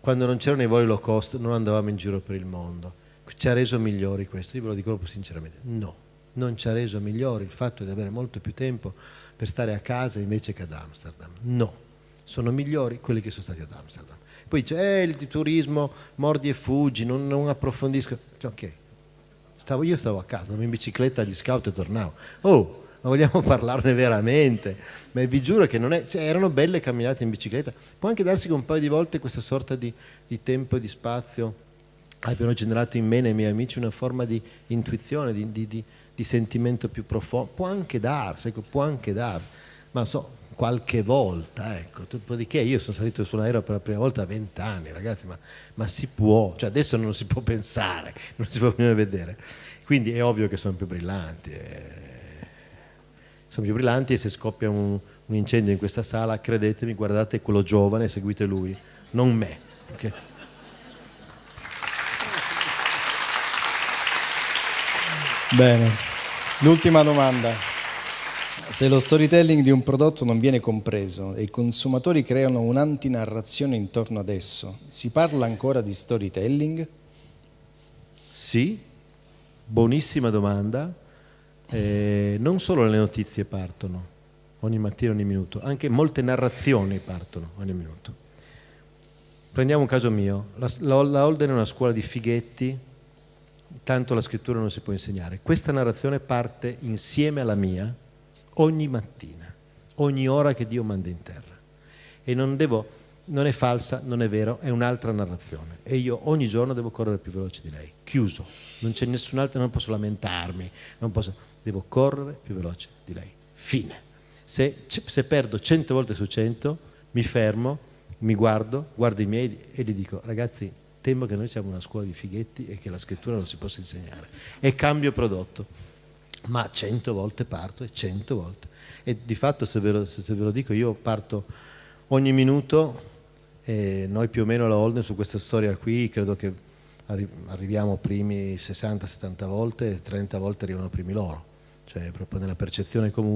quando non c'erano i voli low cost non andavamo in giro per il mondo. Ci ha reso migliori questo, io ve lo dico proprio sinceramente, no, non ci ha reso migliori il fatto di avere molto più tempo per stare a casa invece che ad Amsterdam, no sono migliori quelli che sono stati ad Amsterdam. Poi dice, eh, il turismo, mordi e fuggi, non, non approfondisco. Cioè, ok, stavo, io stavo a casa, andavo in bicicletta agli scout e tornavo. Oh, ma vogliamo parlarne veramente? Ma vi giuro che non è, cioè, erano belle camminate in bicicletta. Può anche darsi che un paio di volte questa sorta di, di tempo e di spazio abbiano generato in me e nei miei amici una forma di intuizione, di, di, di sentimento più profondo. Può anche darsi, ecco, può anche darsi. Ma so, qualche volta, ecco, dopodiché io sono salito sull'aereo per la prima volta a vent'anni, ragazzi, ma, ma, si può, cioè adesso non si può pensare, [laughs] non si può più vedere, quindi è ovvio che sono più brillanti, eh. sono più brillanti e se scoppia un, un, incendio in questa sala, credetemi, guardate quello giovane seguite lui, non me. Okay? Bene, l'ultima domanda. Se lo storytelling di un prodotto non viene compreso e i consumatori creano un'antinarrazione intorno ad esso, si parla ancora di storytelling? Sì, buonissima domanda. Eh, non solo le notizie partono ogni mattina, ogni minuto, anche molte narrazioni partono ogni minuto. Prendiamo un caso mio, la, la, Holden è una scuola di fighetti, tanto la scrittura non si può insegnare. Questa narrazione parte insieme alla mia, ogni mattina, ogni ora che Dio manda in terra. E non, devo, non è falsa, non è vero, è un'altra narrazione. E io ogni giorno devo correre più veloce di lei, chiuso. Non c'è nessun altro, non posso lamentarmi, non posso, devo correre più veloce di lei. Fine. Se, se perdo 100 volte su 100, mi fermo, mi guardo, guardo i miei e gli dico, ragazzi, temo che noi siamo una scuola di fighetti e che la scrittura non si possa insegnare. E cambio prodotto ma cento volte parto e cento volte. E di fatto, se ve lo, se ve lo dico, io parto ogni minuto e noi più o meno la Holden su questa storia qui credo che arriviamo primi 60-70 volte e 30 volte arrivano primi loro, cioè proprio nella percezione comune.